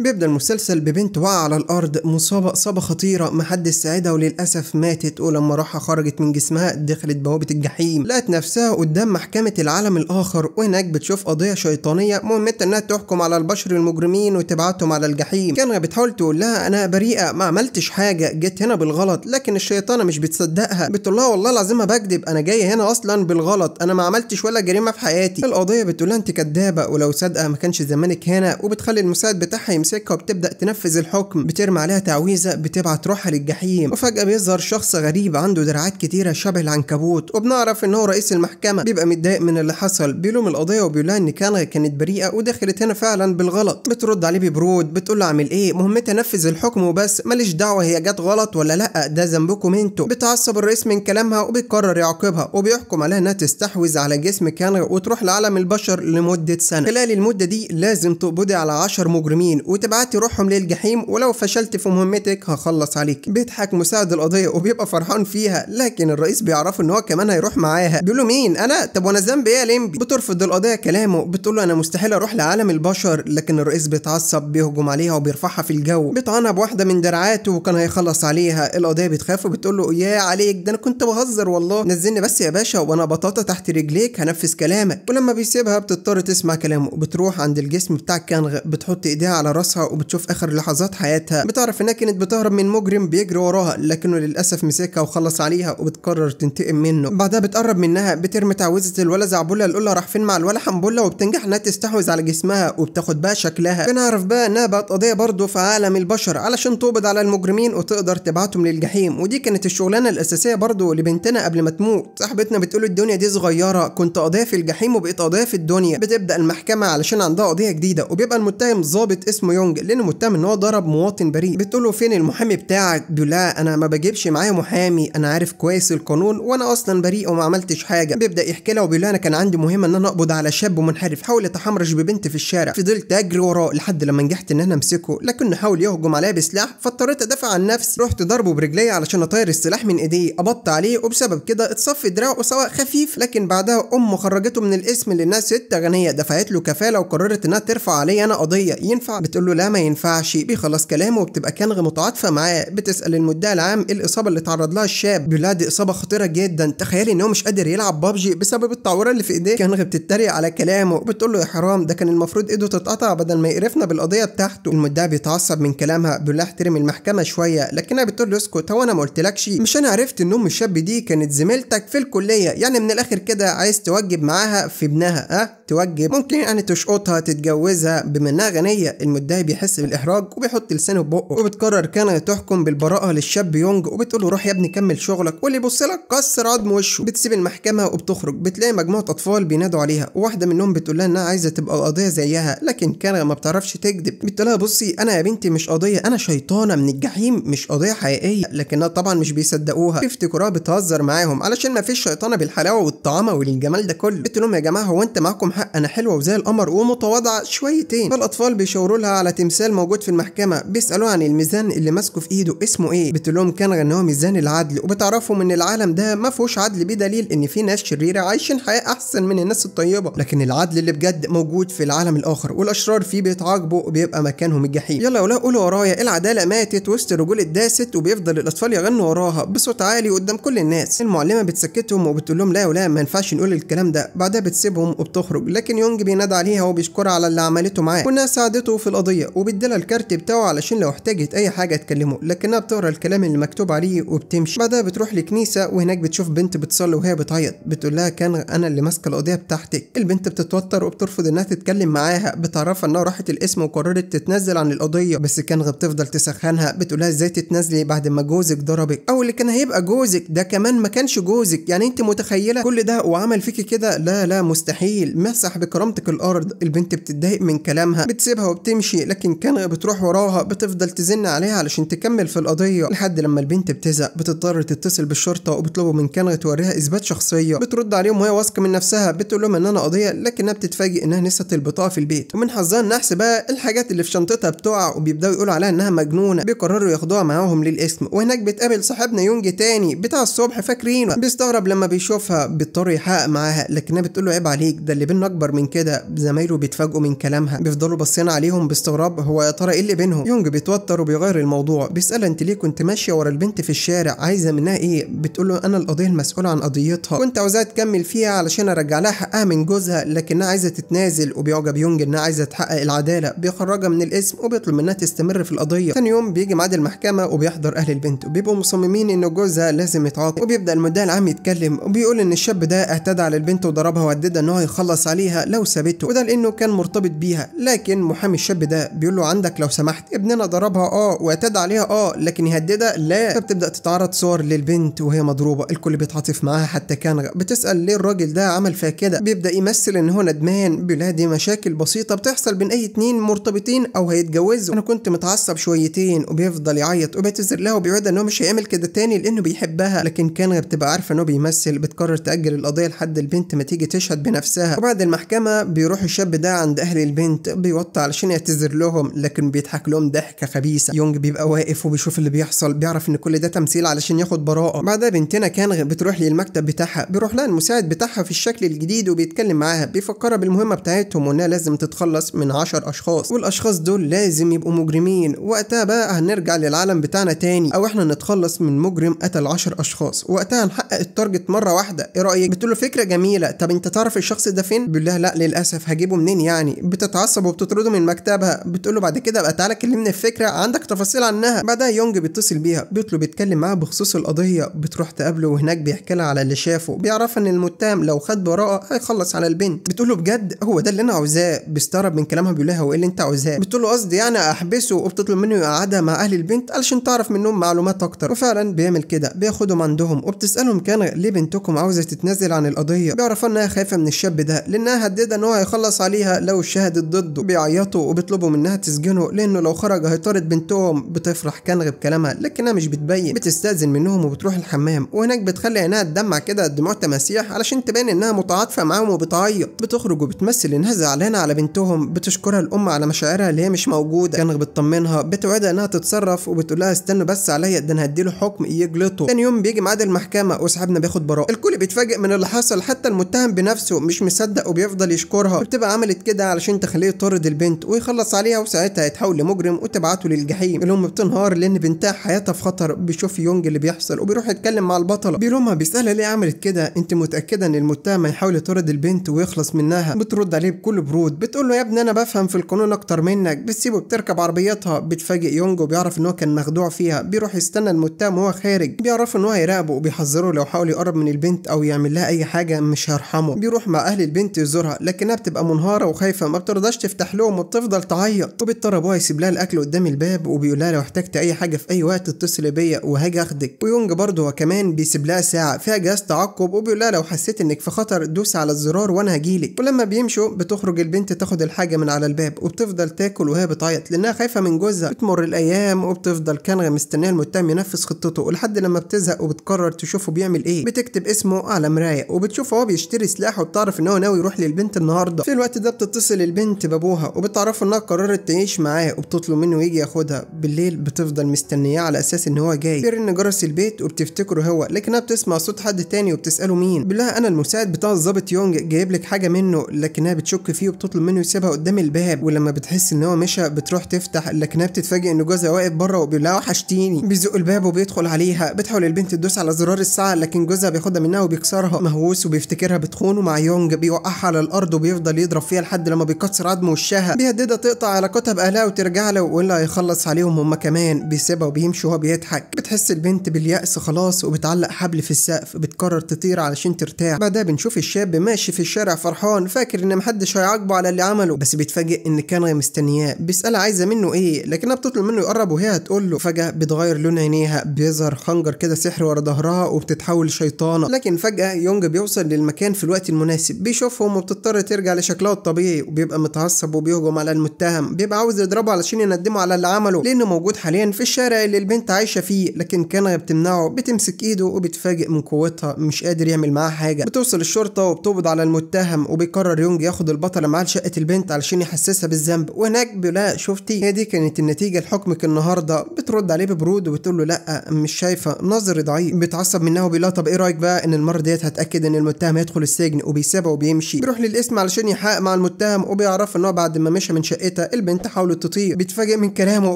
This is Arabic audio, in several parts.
بيبدأ المسلسل ببنت واقعة على الأرض مصابة إصابة خطيرة محدش ساعدها وللأسف ماتت ولما روحها خرجت من جسمها دخلت بوابة الجحيم لقت نفسها قدام محكمة العالم الآخر وهناك بتشوف قضية شيطانية مهمتها إنها تحكم على البشر المجرمين وتبعتهم على الجحيم كانت بتحاول تقول لها أنا بريئة ما عملتش حاجة جيت هنا بالغلط لكن الشيطانة مش بتصدقها بتقول لها والله العظيم ما بكذب أنا جاية هنا أصلا بالغلط أنا ما عملتش ولا جريمة في حياتي القضية بتقول لها أنت كدابة ولو صادقة ما كانش زمانك هنا وبتخلي المساعد بتاعها بتمسكها وبتبدا تنفذ الحكم بترمي عليها تعويذه بتبعت روحها للجحيم وفجاه بيظهر شخص غريب عنده دراعات كتيره شبه العنكبوت وبنعرف ان هو رئيس المحكمه بيبقى متضايق من اللي حصل بيلوم القضيه لها ان كان كانت بريئه ودخلت هنا فعلا بالغلط بترد عليه ببرود بتقول له اعمل ايه مهمتي انفذ الحكم وبس ماليش دعوه هي جت غلط ولا لا ده ذنبكم انتوا بتعصب الرئيس من كلامها وبيقرر يعاقبها وبيحكم عليها انها تستحوذ على جسم كانغ وتروح لعالم البشر لمده سنه خلال المده دي لازم تقبضي على 10 مجرمين وتبعتي روحهم للجحيم ولو فشلت في مهمتك هخلص عليك بيضحك مساعد القضيه وبيبقى فرحان فيها لكن الرئيس بيعرفه ان هو كمان هيروح معاها بيقول له مين انا طب وانا ذنبي ايه يا لمبي بترفض القضيه كلامه بتقول له انا مستحيل اروح لعالم البشر لكن الرئيس بيتعصب بيهجم عليها وبيرفعها في الجو بيطعنها بواحده من دراعاته وكان هيخلص عليها القضيه بتخاف وبتقول له يا عليك ده انا كنت بهزر والله نزلني بس يا باشا وانا بطاطا تحت رجليك هنفذ كلامك ولما بيسيبها بتضطر تسمع كلامه بتروح عند الجسم بتاع كانغ بتحط ايديها على راس راسها وبتشوف اخر لحظات حياتها بتعرف انها كانت بتهرب من مجرم بيجري وراها لكنه للاسف مسكها وخلص عليها وبتقرر تنتقم منه بعدها بتقرب منها بترمي تعويذه الولا زعبوله اللي راح فين مع الولا حنبولة وبتنجح انها تستحوذ على جسمها وبتاخد بقى شكلها بنعرف بقى انها بقت قضيه برضه في عالم البشر علشان تقبض على المجرمين وتقدر تبعتهم للجحيم ودي كانت الشغلانه الاساسيه برضه لبنتنا قبل ما تموت صاحبتنا بتقول الدنيا دي صغيره كنت قضيه في الجحيم وبقيت قضيه في الدنيا بتبدا المحكمه علشان عندها قضيه جديده وبيبقى المتهم ظابط اسمه يونج لانه متهم ان هو ضرب مواطن بريء بتقول له فين المحامي بتاعك بيقول لها انا ما بجيبش معايا محامي انا عارف كويس القانون وانا اصلا بريء وما عملتش حاجه بيبدا يحكي لها وبيقول لها انا كان عندي مهمه ان انا اقبض على شاب منحرف حاول يتحمرش ببنت في الشارع فضلت اجري وراه لحد لما نجحت ان انا امسكه لكنه حاول يهجم عليا بسلاح فاضطريت ادافع عن نفسي رحت ضربه برجلي علشان اطير السلاح من ايديه قبضت عليه وبسبب كده اتصفي دراعه سواء خفيف لكن بعدها امه خرجته من الاسم لانها ست غنيه دفعت له كفاله وقررت انها ترفع عليا انا قضيه ينفع بتقول بتقول له لا ما ينفعش بيخلص كلامه وبتبقى كانغ متعاطفه معاه بتسال المدعي العام ايه الاصابه اللي تعرض لها الشاب بيقول لها دي اصابه خطيره جدا تخيلي ان هو مش قادر يلعب بابجي بسبب التعوره اللي في ايديه كانغ بتتريق على كلامه بتقول له يا حرام ده كان المفروض ايده تتقطع بدل ما يقرفنا بالقضيه بتاعته المدعي بيتعصب من كلامها بيقول لها احترم المحكمه شويه لكنها بتقول له اسكت هو انا ما قلتلكش مش انا عرفت ان ام الشاب دي كانت زميلتك في الكليه يعني من الاخر كده عايز توجب معاها في ابنها اه توجب ممكن يعني تشقطها تتجوزها بما انها غنيه المدعي ده بيحس بالاحراج وبيحط لسانه في بقه وبتقرر كانا تحكم بالبراءه للشاب يونج وبتقول له روح يا ابني كمل شغلك واللي يبص لك كسر عظم وشه بتسيب المحكمه وبتخرج بتلاقي مجموعه اطفال بينادوا عليها واحده منهم بتقول لها انها عايزه تبقى قاضيه زيها لكن كانا ما بتعرفش تكذب بتقول لها بصي انا يا بنتي مش قضيه انا شيطانه من الجحيم مش قضيه حقيقيه لكنها طبعا مش بيصدقوها بيفتكروها بتهزر معاهم علشان ما فيش شيطانه بالحلاوه والطعامه والجمال ده كله بتقول لهم يا جماعه هو انت معاكم حق انا حلوه وزي القمر ومتواضعه شويتين فالاطفال بيشاوروا لها على تمثال موجود في المحكمه بيسالوه عن الميزان اللي ماسكه في ايده اسمه ايه بتقول لهم كان ان هو ميزان العدل وبتعرفهم ان العالم ده ما فيهوش عدل بدليل ان في ناس شريره عايشين حياه احسن من الناس الطيبه لكن العدل اللي بجد موجود في العالم الاخر والاشرار فيه بيتعاقبوا وبيبقى مكانهم الجحيم يلا يا ولا قولوا ورايا العداله ماتت وسط الرجول الداست وبيفضل الاطفال يغنوا وراها بصوت عالي قدام كل الناس المعلمه بتسكتهم وبتقول لهم لا يا ولا ما ينفعش نقول الكلام ده بعدها بتسيبهم وبتخرج لكن يونج بينادى عليها وبيشكرها على اللي عملته معاه وانها ساعدته في القضيه الشخصية وبديلها الكارت بتاعه علشان لو احتاجت أي حاجة تكلمه لكنها بتقرا الكلام اللي مكتوب عليه وبتمشي بعدها بتروح لكنيسة وهناك بتشوف بنت بتصلي وهي بتعيط بتقول لها كان أنا اللي ماسكة القضية بتاعتك البنت بتتوتر وبترفض إنها تتكلم معاها بتعرفها إنها راحت القسم وقررت تتنزل عن القضية بس كان بتفضل تسخنها بتقول لها إزاي تتنازلي بعد ما جوزك ضربك أو اللي كان هيبقى جوزك ده كمان ما كانش جوزك يعني أنت متخيلة كل ده وعمل فيكي كده لا لا مستحيل مسح بكرامتك الأرض البنت بتتضايق من كلامها بتسيبها وبتمشي ماشي لكن كان بتروح وراها بتفضل تزن عليها علشان تكمل في القضية لحد لما البنت بتزهق بتضطر تتصل بالشرطة وبتطلبوا من كان توريها إثبات شخصية بترد عليهم وهي واثقة من نفسها بتقول لهم إن أنا قضية لكنها بتتفاجئ إنها نسيت البطاقة في البيت ومن حظها النحس بقى الحاجات اللي في شنطتها بتقع وبيبدأوا يقولوا عليها إنها مجنونة بيقرروا ياخدوها معاهم للإسم وهناك بتقابل صاحبنا يونج تاني بتاع الصبح فاكرينه بيستغرب لما بيشوفها بيضطر يحقق معاها لكنها بتقول له عيب عليك ده اللي بينا أكبر من كده زمايله بيتفاجئوا من كلامها بيفضلوا باصين عليهم باستغراب هو يا ترى ايه اللي بينهم يونج بيتوتر وبيغير الموضوع بيسالها انت ليه كنت ماشيه ورا البنت في الشارع عايزه منها ايه بتقول له انا القضيه المسؤوله عن قضيتها كنت عاوزاها تكمل فيها علشان ارجع لها حقها من جوزها لكنها عايزه تتنازل وبيعجب يونج انها عايزه تحقق العداله بيخرجها من الاسم وبيطلب منها تستمر في القضيه ثاني يوم بيجي ميعاد المحكمه وبيحضر اهل البنت وبيبقوا مصممين ان جوزها لازم يتعاقب وبيبدا المدعي العام يتكلم وبيقول ان الشاب ده اعتدى على البنت وضربها وهددها ان هو يخلص عليها لو سابته وده لانه كان مرتبط بيها لكن محامي الشاب ده ده بيقول له عندك لو سمحت ابننا ضربها اه واعتدى عليها اه لكن يهددها لا فبتبدا تتعرض صور للبنت وهي مضروبه الكل بيتعاطف معاها حتى كان بتسال ليه الراجل ده عمل فيها كده بيبدا يمثل ان هو ندمان بيقول دي مشاكل بسيطه بتحصل بين اي اتنين مرتبطين او هيتجوزوا انا كنت متعصب شويتين وبيفضل يعيط وبيعتذر لها وبيوعدها ان هو مش هيعمل كده تاني لانه بيحبها لكن كان بتبقى عارفه ان هو بيمثل بتقرر تاجل القضيه لحد البنت ما تيجي تشهد بنفسها وبعد المحكمه بيروح الشاب ده عند اهل البنت بيوطي علشان يعتذر بيعتذر لهم لكن بيضحك لهم ضحكه خبيثه يونج بيبقى واقف وبيشوف اللي بيحصل بيعرف ان كل ده تمثيل علشان ياخد براءه بعدها بنتنا كان بتروح للمكتب بتاعها بيروح لها المساعد بتاعها في الشكل الجديد وبيتكلم معاها بيفكرها بالمهمه بتاعتهم وانها لازم تتخلص من 10 اشخاص والاشخاص دول لازم يبقوا مجرمين وقتها بقى هنرجع للعالم بتاعنا تاني او احنا نتخلص من مجرم قتل 10 اشخاص وقتها هنحقق التارجت مره واحده ايه رايك بتقول له فكره جميله طب انت تعرف الشخص ده فين بيقول لها لا للاسف هجيبه منين يعني بتتعصب وبتطرده من مكتبها بتقول له بعد كده بقى تعالى كلمني الفكره عندك تفاصيل عنها بعدها يونج بيتصل بيها بيطلب يتكلم معاها بخصوص القضيه بتروح تقابله وهناك بيحكي لها على اللي شافه بيعرفها ان المتهم لو خد براءه هيخلص على البنت بتقول له بجد هو ده اللي انا عاوزاه بيستغرب من كلامها بيقول لها وايه اللي انت عاوزاه بتقول له قصدي يعني احبسه وبتطلب منه يقعدها مع اهل البنت علشان تعرف منهم معلومات اكتر وفعلا بيعمل كده بياخدهم عندهم وبتسالهم كان ليه بنتكم عاوزه تتنازل عن القضيه بيعرفوا انها خايفه من الشاب ده لانها هددها ان هو هيخلص عليها لو شهدت ضده بيعيطوا وبيطلبوا طلبوا انها تسجنه لانه لو خرج هيطارد بنتهم بتفرح كنغ بكلامها لكنها مش بتبين بتستاذن منهم وبتروح الحمام وهناك بتخلي عينها تدمع كده دموع تماسيح علشان تبان انها متعاطفه معاهم وبتعيط بتخرج وبتمثل انها زعلانه على بنتهم بتشكرها الام على مشاعرها اللي هي مش موجوده كنغ بتطمنها بتوعدها انها تتصرف وبتقول لها استنوا بس عليا ده انا هديله حكم يجلطه تاني يوم بيجي ميعاد المحكمه وصاحبنا بياخد براءه الكل بيتفاجئ من اللي حصل حتى المتهم بنفسه مش مصدق وبيفضل يشكرها بتبقى عملت كده علشان تخليه يطرد البنت ويخلص عليها وساعتها هيتحول لمجرم وتبعته للجحيم الام بتنهار لان بنتها حياتها في خطر بيشوف يونج اللي بيحصل وبيروح يتكلم مع البطله بيلومها بيسالها ليه عملت كده انت متاكده ان المتهم هيحاول يطرد البنت ويخلص منها بترد عليه بكل برود بتقول له يا ابني انا بفهم في القانون اكتر منك بتسيبه بتركب عربيتها بتفاجئ يونج وبيعرف ان هو كان مخدوع فيها بيروح يستنى المتهم وهو خارج بيعرفوا ان هو هيراقبه وبيحذره لو حاول يقرب من البنت او يعمل لها اي حاجه مش هيرحمه بيروح مع اهل البنت يزورها لكنها بتبقى منهاره وخايفه ما بترضاش تفتح لهم وبتفضل تعيط بتعيط طب الطرب يسيب لها الاكل قدام الباب وبيقول لها لو احتجت اي حاجه في اي وقت اتصل بيا وهاجي اخدك ويونج برضه هو كمان بيسيب لها ساعه فيها جهاز تعقب وبيقول لها لو حسيت انك في خطر دوس على الزرار وانا هجيلك ولما بيمشوا بتخرج البنت تاخد الحاجه من على الباب وبتفضل تاكل وهي بتعيط لانها خايفه من جوزها بتمر الايام وبتفضل كانغ مستنيه المتهم ينفذ خطته ولحد لما بتزهق وبتقرر تشوفه بيعمل ايه بتكتب اسمه على مرايه وبتشوفه هو بيشتري سلاح وبتعرف ان هو ناوي يروح للبنت النهارده في الوقت ده بتتصل البنت بابوها وبتعرفه انها قررت تعيش معاه وبتطلب منه يجي ياخدها بالليل بتفضل مستنياه على اساس ان هو جاي غير ان جرس البيت وبتفتكره هو لكنها بتسمع صوت حد تاني وبتساله مين بالله انا المساعد بتاع الظابط يونج جايب لك حاجه منه لكنها بتشك فيه وبتطلب منه يسيبها قدام الباب ولما بتحس ان هو مشى بتروح تفتح لكنها بتتفاجئ ان جوزها واقف بره وبيقول وحشتيني بيزق الباب وبيدخل عليها بتحاول البنت تدوس على زرار الساعه لكن جوزها بياخدها منها وبيكسرها مهووس وبيفتكرها بتخونه مع يونج بيوقعها على الارض وبيفضل يضرب فيها لحد لما بيكسر عظم وشها بيهددها تقطع علاقتها باهلها وترجع له ويقول لها هيخلص عليهم هما كمان بيسيبها وبيمشي وهو بيضحك بتحس البنت باليأس خلاص وبتعلق حبل في السقف بتقرر تطير علشان ترتاح بعدها بنشوف الشاب ماشي في الشارع فرحان فاكر ان محدش هيعاقبه على اللي عمله بس بيتفاجئ ان كان مستنياه بيسألها عايزه منه ايه لكنها بتطلب منه يقرب وهي هتقول له فجأة بتغير لون عينيها بيظهر خنجر كده سحر ورا ظهرها وبتتحول لشيطانه لكن فجأة يونج بيوصل للمكان في الوقت المناسب بيشوفهم وبتضطر ترجع لشكلها الطبيعي وبيبقى متعصب وبيهجم على المتهم متهم بيبقى عاوز يضربه علشان يندمه على اللي عمله لانه موجود حاليا في الشارع اللي البنت عايشه فيه لكن كان بتمنعه بتمسك ايده وبتفاجئ من قوتها مش قادر يعمل معاها حاجه بتوصل الشرطه وبتقبض على المتهم وبيقرر يونج ياخد البطله معاه لشقه البنت علشان يحسسها بالذنب وهناك بلا شفتي هي دي كانت النتيجه لحكمك النهارده بترد عليه ببرود وبتقول له لا مش شايفه نظري ضعيف بيتعصب منها وبيقول لها طب ايه رايك بقى ان المره ديت هتاكد ان المتهم هيدخل السجن وبيسيبها وبيمشي بيروح للاسم علشان يحقق مع المتهم وبيعرف ان هو بعد ما مشى من شقته تيتا البنت حاولت تطير بيتفاجئ من كلامه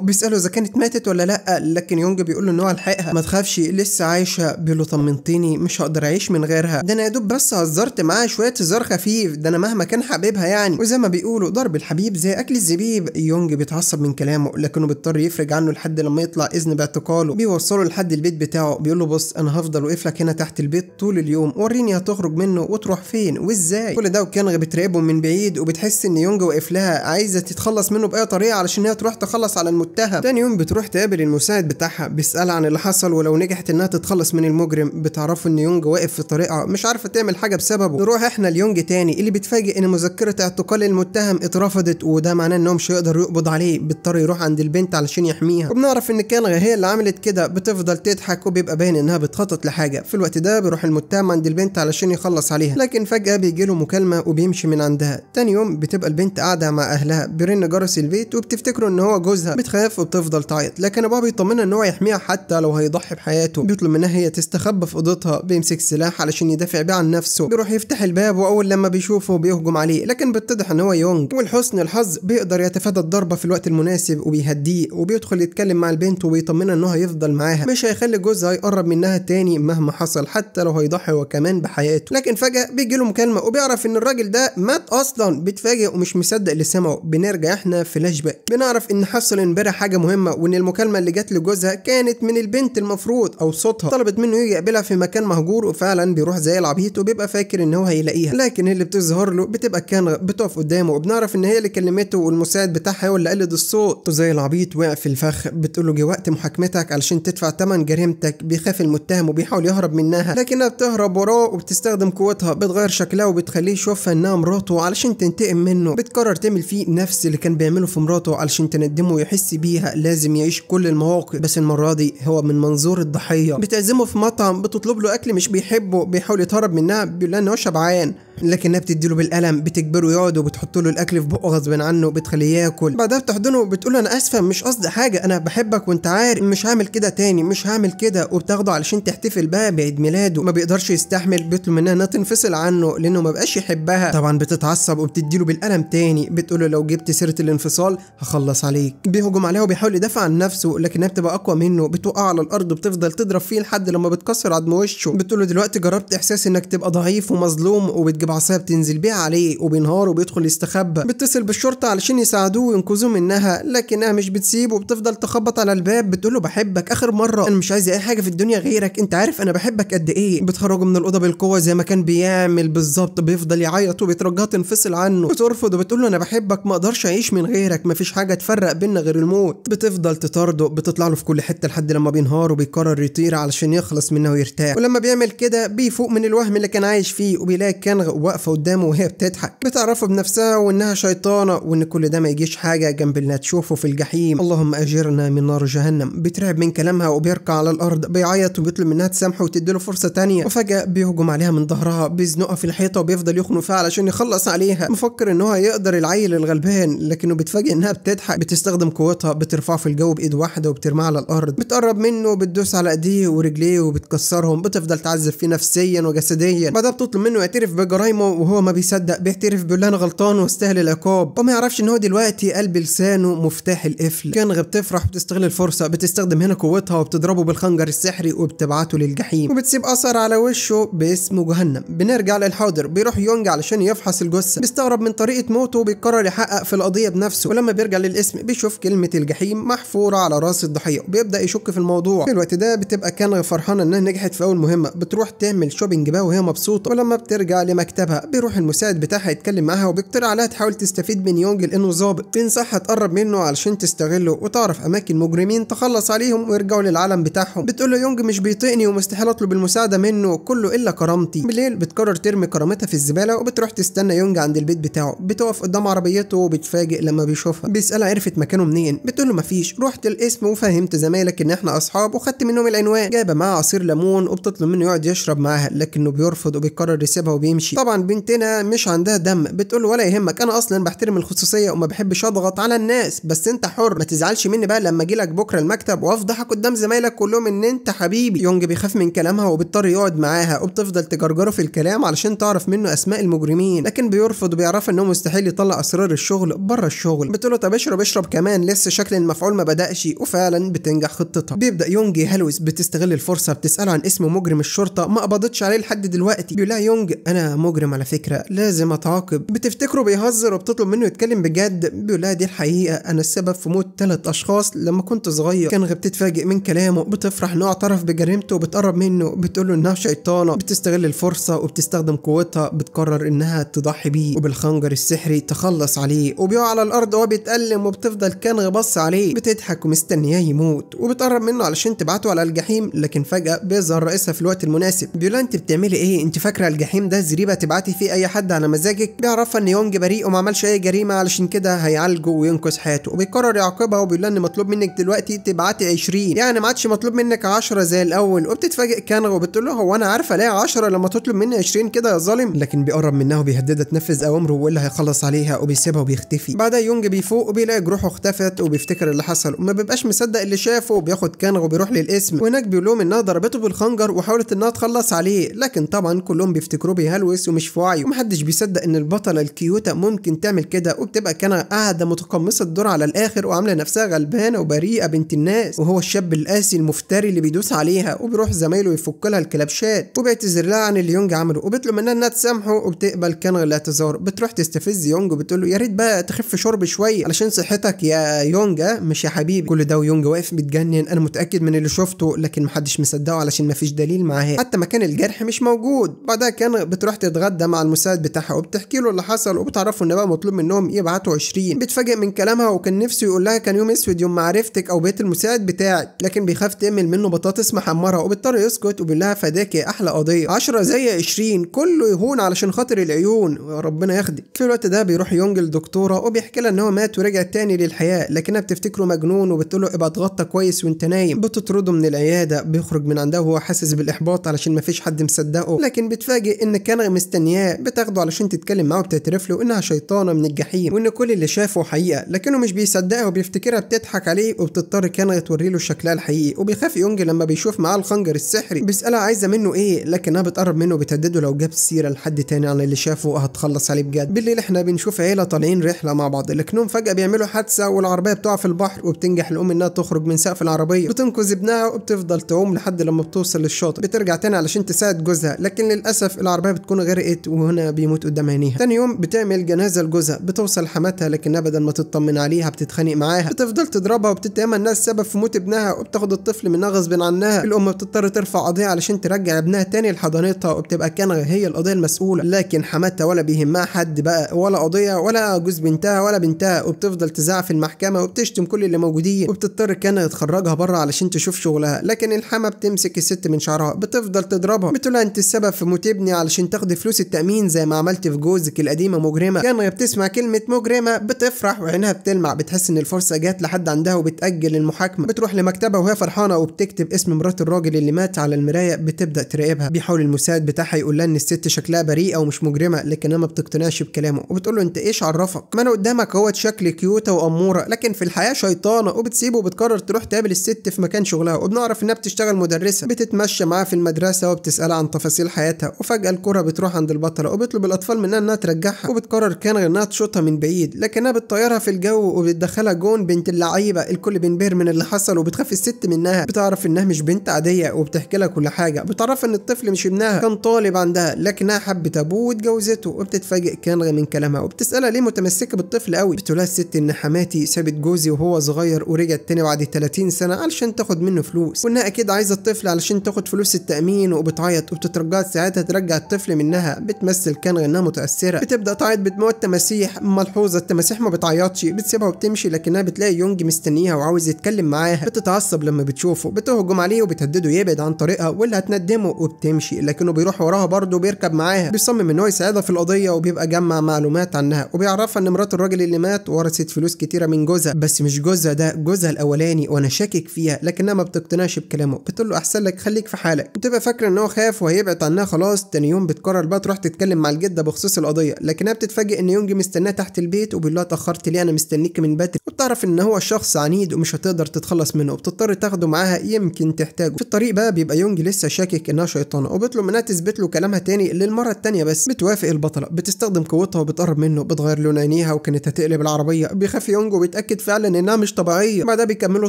بيساله اذا كانت ماتت ولا لا لكن يونج بيقول له ان هو لحقها ما تخافش لسه عايشه بيقول له طمنتني مش هقدر اعيش من غيرها ده انا يا دوب بس هزرت معاها شويه هزار خفيف ده انا مهما كان حبيبها يعني وزي ما بيقولوا ضرب الحبيب زي اكل الزبيب يونج بيتعصب من كلامه لكنه بيضطر يفرج عنه لحد لما يطلع اذن باعتقاله بيوصله لحد البيت بتاعه بيقول له بص انا هفضل واقف لك هنا تحت البيت طول اليوم وريني هتخرج منه وتروح فين وازاي كل ده وكان بتراقبه من بعيد وبتحس ان يونج واقف لها عايزه تتخلص منه باي طريقه علشان هي تروح تخلص على المتهم تاني يوم بتروح تقابل المساعد بتاعها بيسالها عن اللي حصل ولو نجحت انها تتخلص من المجرم بتعرفوا ان يونج واقف في طريقها مش عارفه تعمل حاجه بسببه نروح احنا ليونج تاني اللي بيتفاجئ ان مذكره اعتقال المتهم اترفضت وده معناه انهم مش هيقدر يقبض عليه بيضطر يروح عند البنت علشان يحميها وبنعرف ان كان هي اللي عملت كده بتفضل تضحك وبيبقى باين انها بتخطط لحاجه في الوقت ده بيروح المتهم عند البنت علشان يخلص عليها لكن فجاه بيجيله مكالمه وبيمشي من عندها تاني يوم بتبقى البنت قاعده مع اهلها بيرن ان جرس البيت وبتفتكره ان هو جوزها بتخاف وبتفضل تعيط لكن ابوها بيطمنها ان هو يحميها حتى لو هيضحي بحياته بيطلب منها هي تستخبى في اوضتها بيمسك سلاح علشان يدافع بيه عن نفسه بيروح يفتح الباب واول لما بيشوفه بيهجم عليه لكن بيتضح ان هو يونج ولحسن الحظ بيقدر يتفادى الضربه في الوقت المناسب وبيهديه وبيدخل يتكلم مع البنت وبيطمنها ان هو هيفضل معاها مش هيخلي جوزها يقرب منها تاني مهما حصل حتى لو هيضحي هو كمان بحياته لكن فجاه بيجي له مكالمه وبيعرف ان الراجل ده مات اصلا بيتفاجئ ومش مصدق اللي سمعه بنرجع احنا فلاش باك بنعرف ان حصل امبارح حاجه مهمه وان المكالمه اللي جت لجوزها كانت من البنت المفروض او صوتها طلبت منه يقابلها في مكان مهجور وفعلا بيروح زي العبيط وبيبقى فاكر ان هو هيلاقيها لكن اللي بتظهر له بتبقى كان بتقف قدامه وبنعرف ان هي اللي كلمته والمساعد بتاعها هو اللي قلد الصوت زي العبيط وقع في الفخ بتقول له جه وقت محاكمتك علشان تدفع ثمن جريمتك بيخاف المتهم وبيحاول يهرب منها لكنها بتهرب وراه وبتستخدم قوتها بتغير شكلها وبتخليه يشوفها انها مراته علشان تنتقم منه بتقرر تعمل فيه نفس اللي اللي كان بيعمله في مراته علشان تندمه ويحس بيها لازم يعيش كل المواقف بس المرة دي هو من منظور الضحية بتعزمه في مطعم بتطلب له أكل مش بيحبه بيحاول يتهرب منها بيقول لها إن هو شبعان لكنها بتديله بالقلم بتجبره يقعد وبتحط له الاكل في بقه غصب عنه بتخليه ياكل بعدها بتحضنه بتقول انا اسفه مش قصدي حاجه انا بحبك وانت عارف مش هعمل كده تاني مش هعمل كده وبتاخده علشان تحتفل بقى بعيد ميلاده ما بيقدرش يستحمل بيطلب منها انها تنفصل عنه لانه ما بقاش يحبها طبعا بتتعصب وبتديله بالقلم تاني بتقول له لو جبت سيره الانفصال هخلص عليك بيهجم عليها وبيحاول يدافع عن نفسه لكنها بتبقى اقوى منه بتوقع على الارض وبتفضل تضرب فيه لحد لما بتكسر عظم وشه بتقول له دلوقتي جربت احساس انك تبقى ضعيف ومظلوم وبتجيب بعصايه بتنزل بيها عليه وبينهار وبيدخل يستخبى بيتصل بالشرطه علشان يساعدوه وينقذوه منها لكنها مش بتسيبه وبتفضل تخبط على الباب بتقول له بحبك اخر مره انا مش عايز اي حاجه في الدنيا غيرك انت عارف انا بحبك قد ايه بتخرجه من الاوضه بالقوه زي ما كان بيعمل بالظبط بيفضل يعيط وبيترجاها تنفصل عنه بترفض وبتقول له انا بحبك ما اقدرش اعيش من غيرك مفيش حاجه تفرق بينا غير الموت بتفضل تطارده بتطلع له في كل حته لحد لما بينهار وبيقرر يطير علشان يخلص منها ويرتاح ولما بيعمل كده بيفوق من الوهم اللي كان عايش فيه وبيلاقي كنغ واقفه قدامه وهي بتضحك بتعرفه بنفسها وانها شيطانه وان كل ده ما يجيش حاجه جنب اللي هتشوفه في الجحيم اللهم اجرنا من نار جهنم بترعب من كلامها وبيركع على الارض بيعيط وبيطلب منها تسامحه وتديله فرصه تانية وفجاه بيهجم عليها من ظهرها بيزنقها في الحيطه وبيفضل يخنق فيها علشان يخلص عليها مفكر ان هو هيقدر العيل الغلبان لكنه بيتفاجئ انها بتضحك بتستخدم قوتها بترفعه في الجو بايد واحده وبترميه على الارض بتقرب منه وبتدوس على ايديه ورجليه وبتكسرهم بتفضل تعذب فيه نفسيا وجسديا بعدها بتطلب منه يعترف بجرائم نايمه وهو ما بيصدق بيعترف بيقول انا غلطان واستاهل العقاب وما يعرفش ان هو دلوقتي قلب لسانه مفتاح القفل كنغ بتفرح وبتستغل الفرصه بتستخدم هنا قوتها وبتضربه بالخنجر السحري وبتبعته للجحيم وبتسيب اثر على وشه باسم جهنم بنرجع للحاضر بيروح يونج علشان يفحص الجثه بيستغرب من طريقه موته وبيقرر يحقق في القضيه بنفسه ولما بيرجع للاسم بيشوف كلمه الجحيم محفوره على راس الضحيه وبيبدا يشك في الموضوع في الوقت ده بتبقى كان فرحانه انها نجحت في اول مهمه بتروح تعمل شوبينج بقى وهي مبسوطه ولما بترجع لمكتب مكتبها بيروح المساعد بتاعها يتكلم معاها وبيقترح عليها تحاول تستفيد من يونج لانه ظابط تنصحها تقرب منه علشان تستغله وتعرف اماكن مجرمين تخلص عليهم ويرجعوا للعالم بتاعهم بتقول له يونج مش بيطيقني ومستحيل اطلب المساعده منه كله الا كرامتي بالليل بتقرر ترمي كرامتها في الزباله وبتروح تستنى يونج عند البيت بتاعه بتقف قدام عربيته وبتفاجئ لما بيشوفها بيسالها عرفت مكانه منين بتقول له مفيش رحت الاسم وفهمت زمايلك ان احنا اصحاب وخدت منهم العنوان جايبه معاه عصير ليمون وبتطلب منه يقعد يشرب معاها لكنه بيرفض وبيقرر يسيبها وبيمشي طبعا بنتنا مش عندها دم بتقول ولا يهمك انا اصلا بحترم الخصوصيه وما بحبش اضغط على الناس بس انت حر ما تزعلش مني بقى لما اجي لك بكره المكتب وافضحك قدام زمايلك كلهم ان انت حبيبي يونج بيخاف من كلامها وبيضطر يقعد معاها وبتفضل تجرجره في الكلام علشان تعرف منه اسماء المجرمين لكن بيرفض وبيعرف انه مستحيل يطلع اسرار الشغل بره الشغل بتقول له طب اشرب اشرب كمان لسه شكل المفعول ما بداش وفعلا بتنجح خطتها بيبدا يونج يهلوس بتستغل الفرصه بتساله عن اسم مجرم الشرطه ما قبضتش عليه لحد دلوقتي بيقول لها يونج انا مجرم على فكرة لازم اتعاقب بتفتكره بيهزر وبتطلب منه يتكلم بجد بيقول لها دي الحقيقة انا السبب في موت ثلاث اشخاص لما كنت صغير كان بتتفاجئ من كلامه بتفرح انه اعترف بجريمته وبتقرب منه بتقول له انها شيطانة بتستغل الفرصة وبتستخدم قوتها بتقرر انها تضحي بيه وبالخنجر السحري تخلص عليه وبيقع على الارض وهو بيتألم وبتفضل كانغ بص عليه بتضحك ومستنياه يموت وبتقرب منه علشان تبعته على الجحيم لكن فجأة بيظهر رئيسها في الوقت المناسب بيقول انت بتعملي ايه انت فاكرة الجحيم ده زريبة تبعتي فيه اي حد على مزاجك بيعرفها ان يونج بريء وما عملش اي جريمه علشان كده هيعالجه وينقذ حياته وبيقرر يعاقبها وبيقول لها ان مطلوب منك دلوقتي تبعتي 20 يعني ما عادش مطلوب منك 10 زي الاول وبتتفاجئ كانغ وبتقول له هو انا عارفه ليه 10 لما تطلب مني 20 كده يا ظالم لكن بيقرب منها وبيهددها تنفذ اوامره ويقول لها هيخلص عليها وبيسيبها وبيختفي بعدها يونج بيفوق وبيلاقي جروحه اختفت وبيفتكر اللي حصل وما بيبقاش مصدق اللي شافه وبياخد كانغ وبيروح للقسم وهناك بيقول لهم انها ضربته بالخنجر وحاولت انها تخلص عليه لكن طبعا كلهم بيفتكروه بيهلوس مش في وعيه ومحدش بيصدق ان البطله الكيوته ممكن تعمل كده وبتبقى كان قاعده متقمصه الدور على الاخر وعامله نفسها غلبانه وبريئه بنت الناس وهو الشاب القاسي المفتري اللي بيدوس عليها وبيروح زمايله يفك لها الكلبشات وبيعتذر لها عن اللي يونج عمله وبيطلب منها انها تسامحه وبتقبل كان الاعتذار بتروح تستفز يونج وبتقول له يا ريت بقى تخف شرب شويه علشان صحتك يا يونج مش يا حبيبي كل ده ويونج واقف متجنن انا متاكد من اللي شفته لكن محدش مصدقه علشان مفيش دليل معاه حتى مكان الجرح مش موجود بعدها كان بتروح بتتغدى مع المساعد بتاعها وبتحكي له اللي حصل وبتعرفه ان بقى مطلوب منهم يبعتوا 20 بتفاجئ من كلامها وكان نفسه يقول لها كان يوم اسود يوم ما عرفتك او بيت المساعد بتاعك لكن بيخاف تعمل منه بطاطس محمره وبيضطر يسكت وبيقول لها فداكي احلى قضيه 10 زي 20 كله يهون علشان خاطر العيون ربنا ياخدك في الوقت ده بيروح يونج لدكتوره وبيحكي لها ان هو مات ورجع تاني للحياه لكنها بتفتكره مجنون وبتقول له ابقى اتغطى كويس وانت نايم بتطرده من العياده بيخرج من عندها وهو حاسس بالاحباط علشان مفيش حد مصدقه لكن بتفاجئ ان كان مستنياه بتاخده علشان تتكلم معاه وبتعترف له انها شيطانه من الجحيم وان كل اللي شافه حقيقه لكنه مش بيصدقها وبيفتكرها بتضحك عليه وبتضطر كان توري له شكلها الحقيقي وبيخاف يونج لما بيشوف معاه الخنجر السحري بيسالها عايزه منه ايه لكنها بتقرب منه وبتهدده لو جاب سيره لحد تاني عن اللي شافه هتخلص عليه بجد بالليل احنا بنشوف عيله طالعين رحله مع بعض لكنهم فجاه بيعملوا حادثه والعربيه بتقع في البحر وبتنجح الام انها تخرج من سقف العربيه بتنقذ ابنها وبتفضل تعوم لحد لما بتوصل للشاطئ بترجع تاني علشان تساعد جوزها لكن للاسف العربيه بتكون غير اتحرقت وهنا بيموت قدام عينيها تاني يوم بتعمل جنازه لجوزها بتوصل حماتها لكنها بدل ما تطمن عليها بتتخانق معاها بتفضل تضربها وبتتهمها انها السبب في موت ابنها وبتاخد الطفل منها غصب عنها الام بتضطر ترفع قضيه علشان ترجع ابنها تاني لحضانتها وبتبقى كان هي القضيه المسؤوله لكن حماتها ولا بيهمها حد بقى ولا قضيه ولا جوز بنتها ولا بنتها وبتفضل تزعق في المحكمه وبتشتم كل اللي موجودين وبتضطر كان تخرجها بره علشان تشوف شغلها لكن الحما بتمسك الست من شعرها بتفضل تضربها بتقول انت السبب في موت ابني علشان تاخدي فلوس فلوس التأمين زي ما عملت في جوزك القديمة مجرمة كان وهي بتسمع كلمة مجرمة بتفرح وعينها بتلمع بتحس إن الفرصة جات لحد عندها وبتأجل المحاكمة بتروح لمكتبها وهي فرحانة وبتكتب اسم مرات الراجل اللي مات على المراية بتبدأ تراقبها بيحاول المساعد بتاعها يقول لها إن الست شكلها بريئة ومش مجرمة لكنها ما بتقتنعش بكلامه وبتقول له أنت إيش عرفك ما أنا قدامك هو شكل كيوتة وأمورة لكن في الحياة شيطانة وبتسيبه وبتقرر تروح تقابل الست في مكان شغلها وبنعرف إنها بتشتغل مدرسة بتتمشى معاها في المدرسة وبتسألها عن تفاصيل حياتها وفجأة الكرة بتروح بتروح عند البطلة وبيطلب الأطفال منها إنها ترجعها وبتقرر كان إنها تشوطها من بعيد لكنها بتطيرها في الجو وبتدخلها جون بنت اللعيبة الكل بينبهر من اللي حصل وبتخاف الست منها بتعرف إنها مش بنت عادية وبتحكي لها كل حاجة بتعرفها إن الطفل مش ابنها كان طالب عندها لكنها حبت أبوه واتجوزته وبتتفاجئ كانغ من كلامها وبتسألها ليه متمسكة بالطفل قوي بتقولها الست إن حماتي سابت جوزي وهو صغير ورجعت تاني بعد 30 سنة علشان تاخد منه فلوس وإنها أكيد عايزة الطفل علشان تاخد فلوس التأمين وبتعيط وبتترجع ساعتها ترجع الطفل منها كأنها بتمثل كان غنها متأثرة بتبدأ تعيط بدموع تماسيح ملحوظة التماسيح ما بتعيطش بتسيبها وبتمشي لكنها بتلاقي يونج مستنيها وعاوز يتكلم معاها بتتعصب لما بتشوفه بتهجم عليه وبتهدده يبعد عن طريقها واللي هتندمه وبتمشي لكنه بيروح وراها برضه وبيركب معاها بيصمم ان هو يساعدها في القضية وبيبقى جمع معلومات عنها وبيعرفها ان مرات الراجل اللي مات ورثت فلوس كتيرة من جوزها بس مش جوزها ده جوزها الاولاني وانا شاكك فيها لكنها ما بتقتنعش بكلامه بتقول له احسن لك خليك في حالك بتبقى فاكره ان هو خاف وهيبعد عنها خلاص تاني يوم بتكرر بقى تروح تتكلم مع الجده بخصوص القضيه لكنها بتتفاجئ ان يونج مستناه تحت البيت وبيقول لها اتاخرت ليه انا مستنيك من بدري وبتعرف ان هو شخص عنيد ومش هتقدر تتخلص منه وبتضطر تاخده معاها يمكن تحتاجه في الطريق بقى بيبقى يونج لسه شاكك انها شيطانه وبيطلب منها تثبت له كلامها تاني للمره التانيه بس بتوافق البطله بتستخدم قوتها وبتقرب منه بتغير لون عينيها وكانت هتقلب العربيه بيخاف يونج وبيتاكد فعلا انها مش طبيعيه بعدها بيكملوا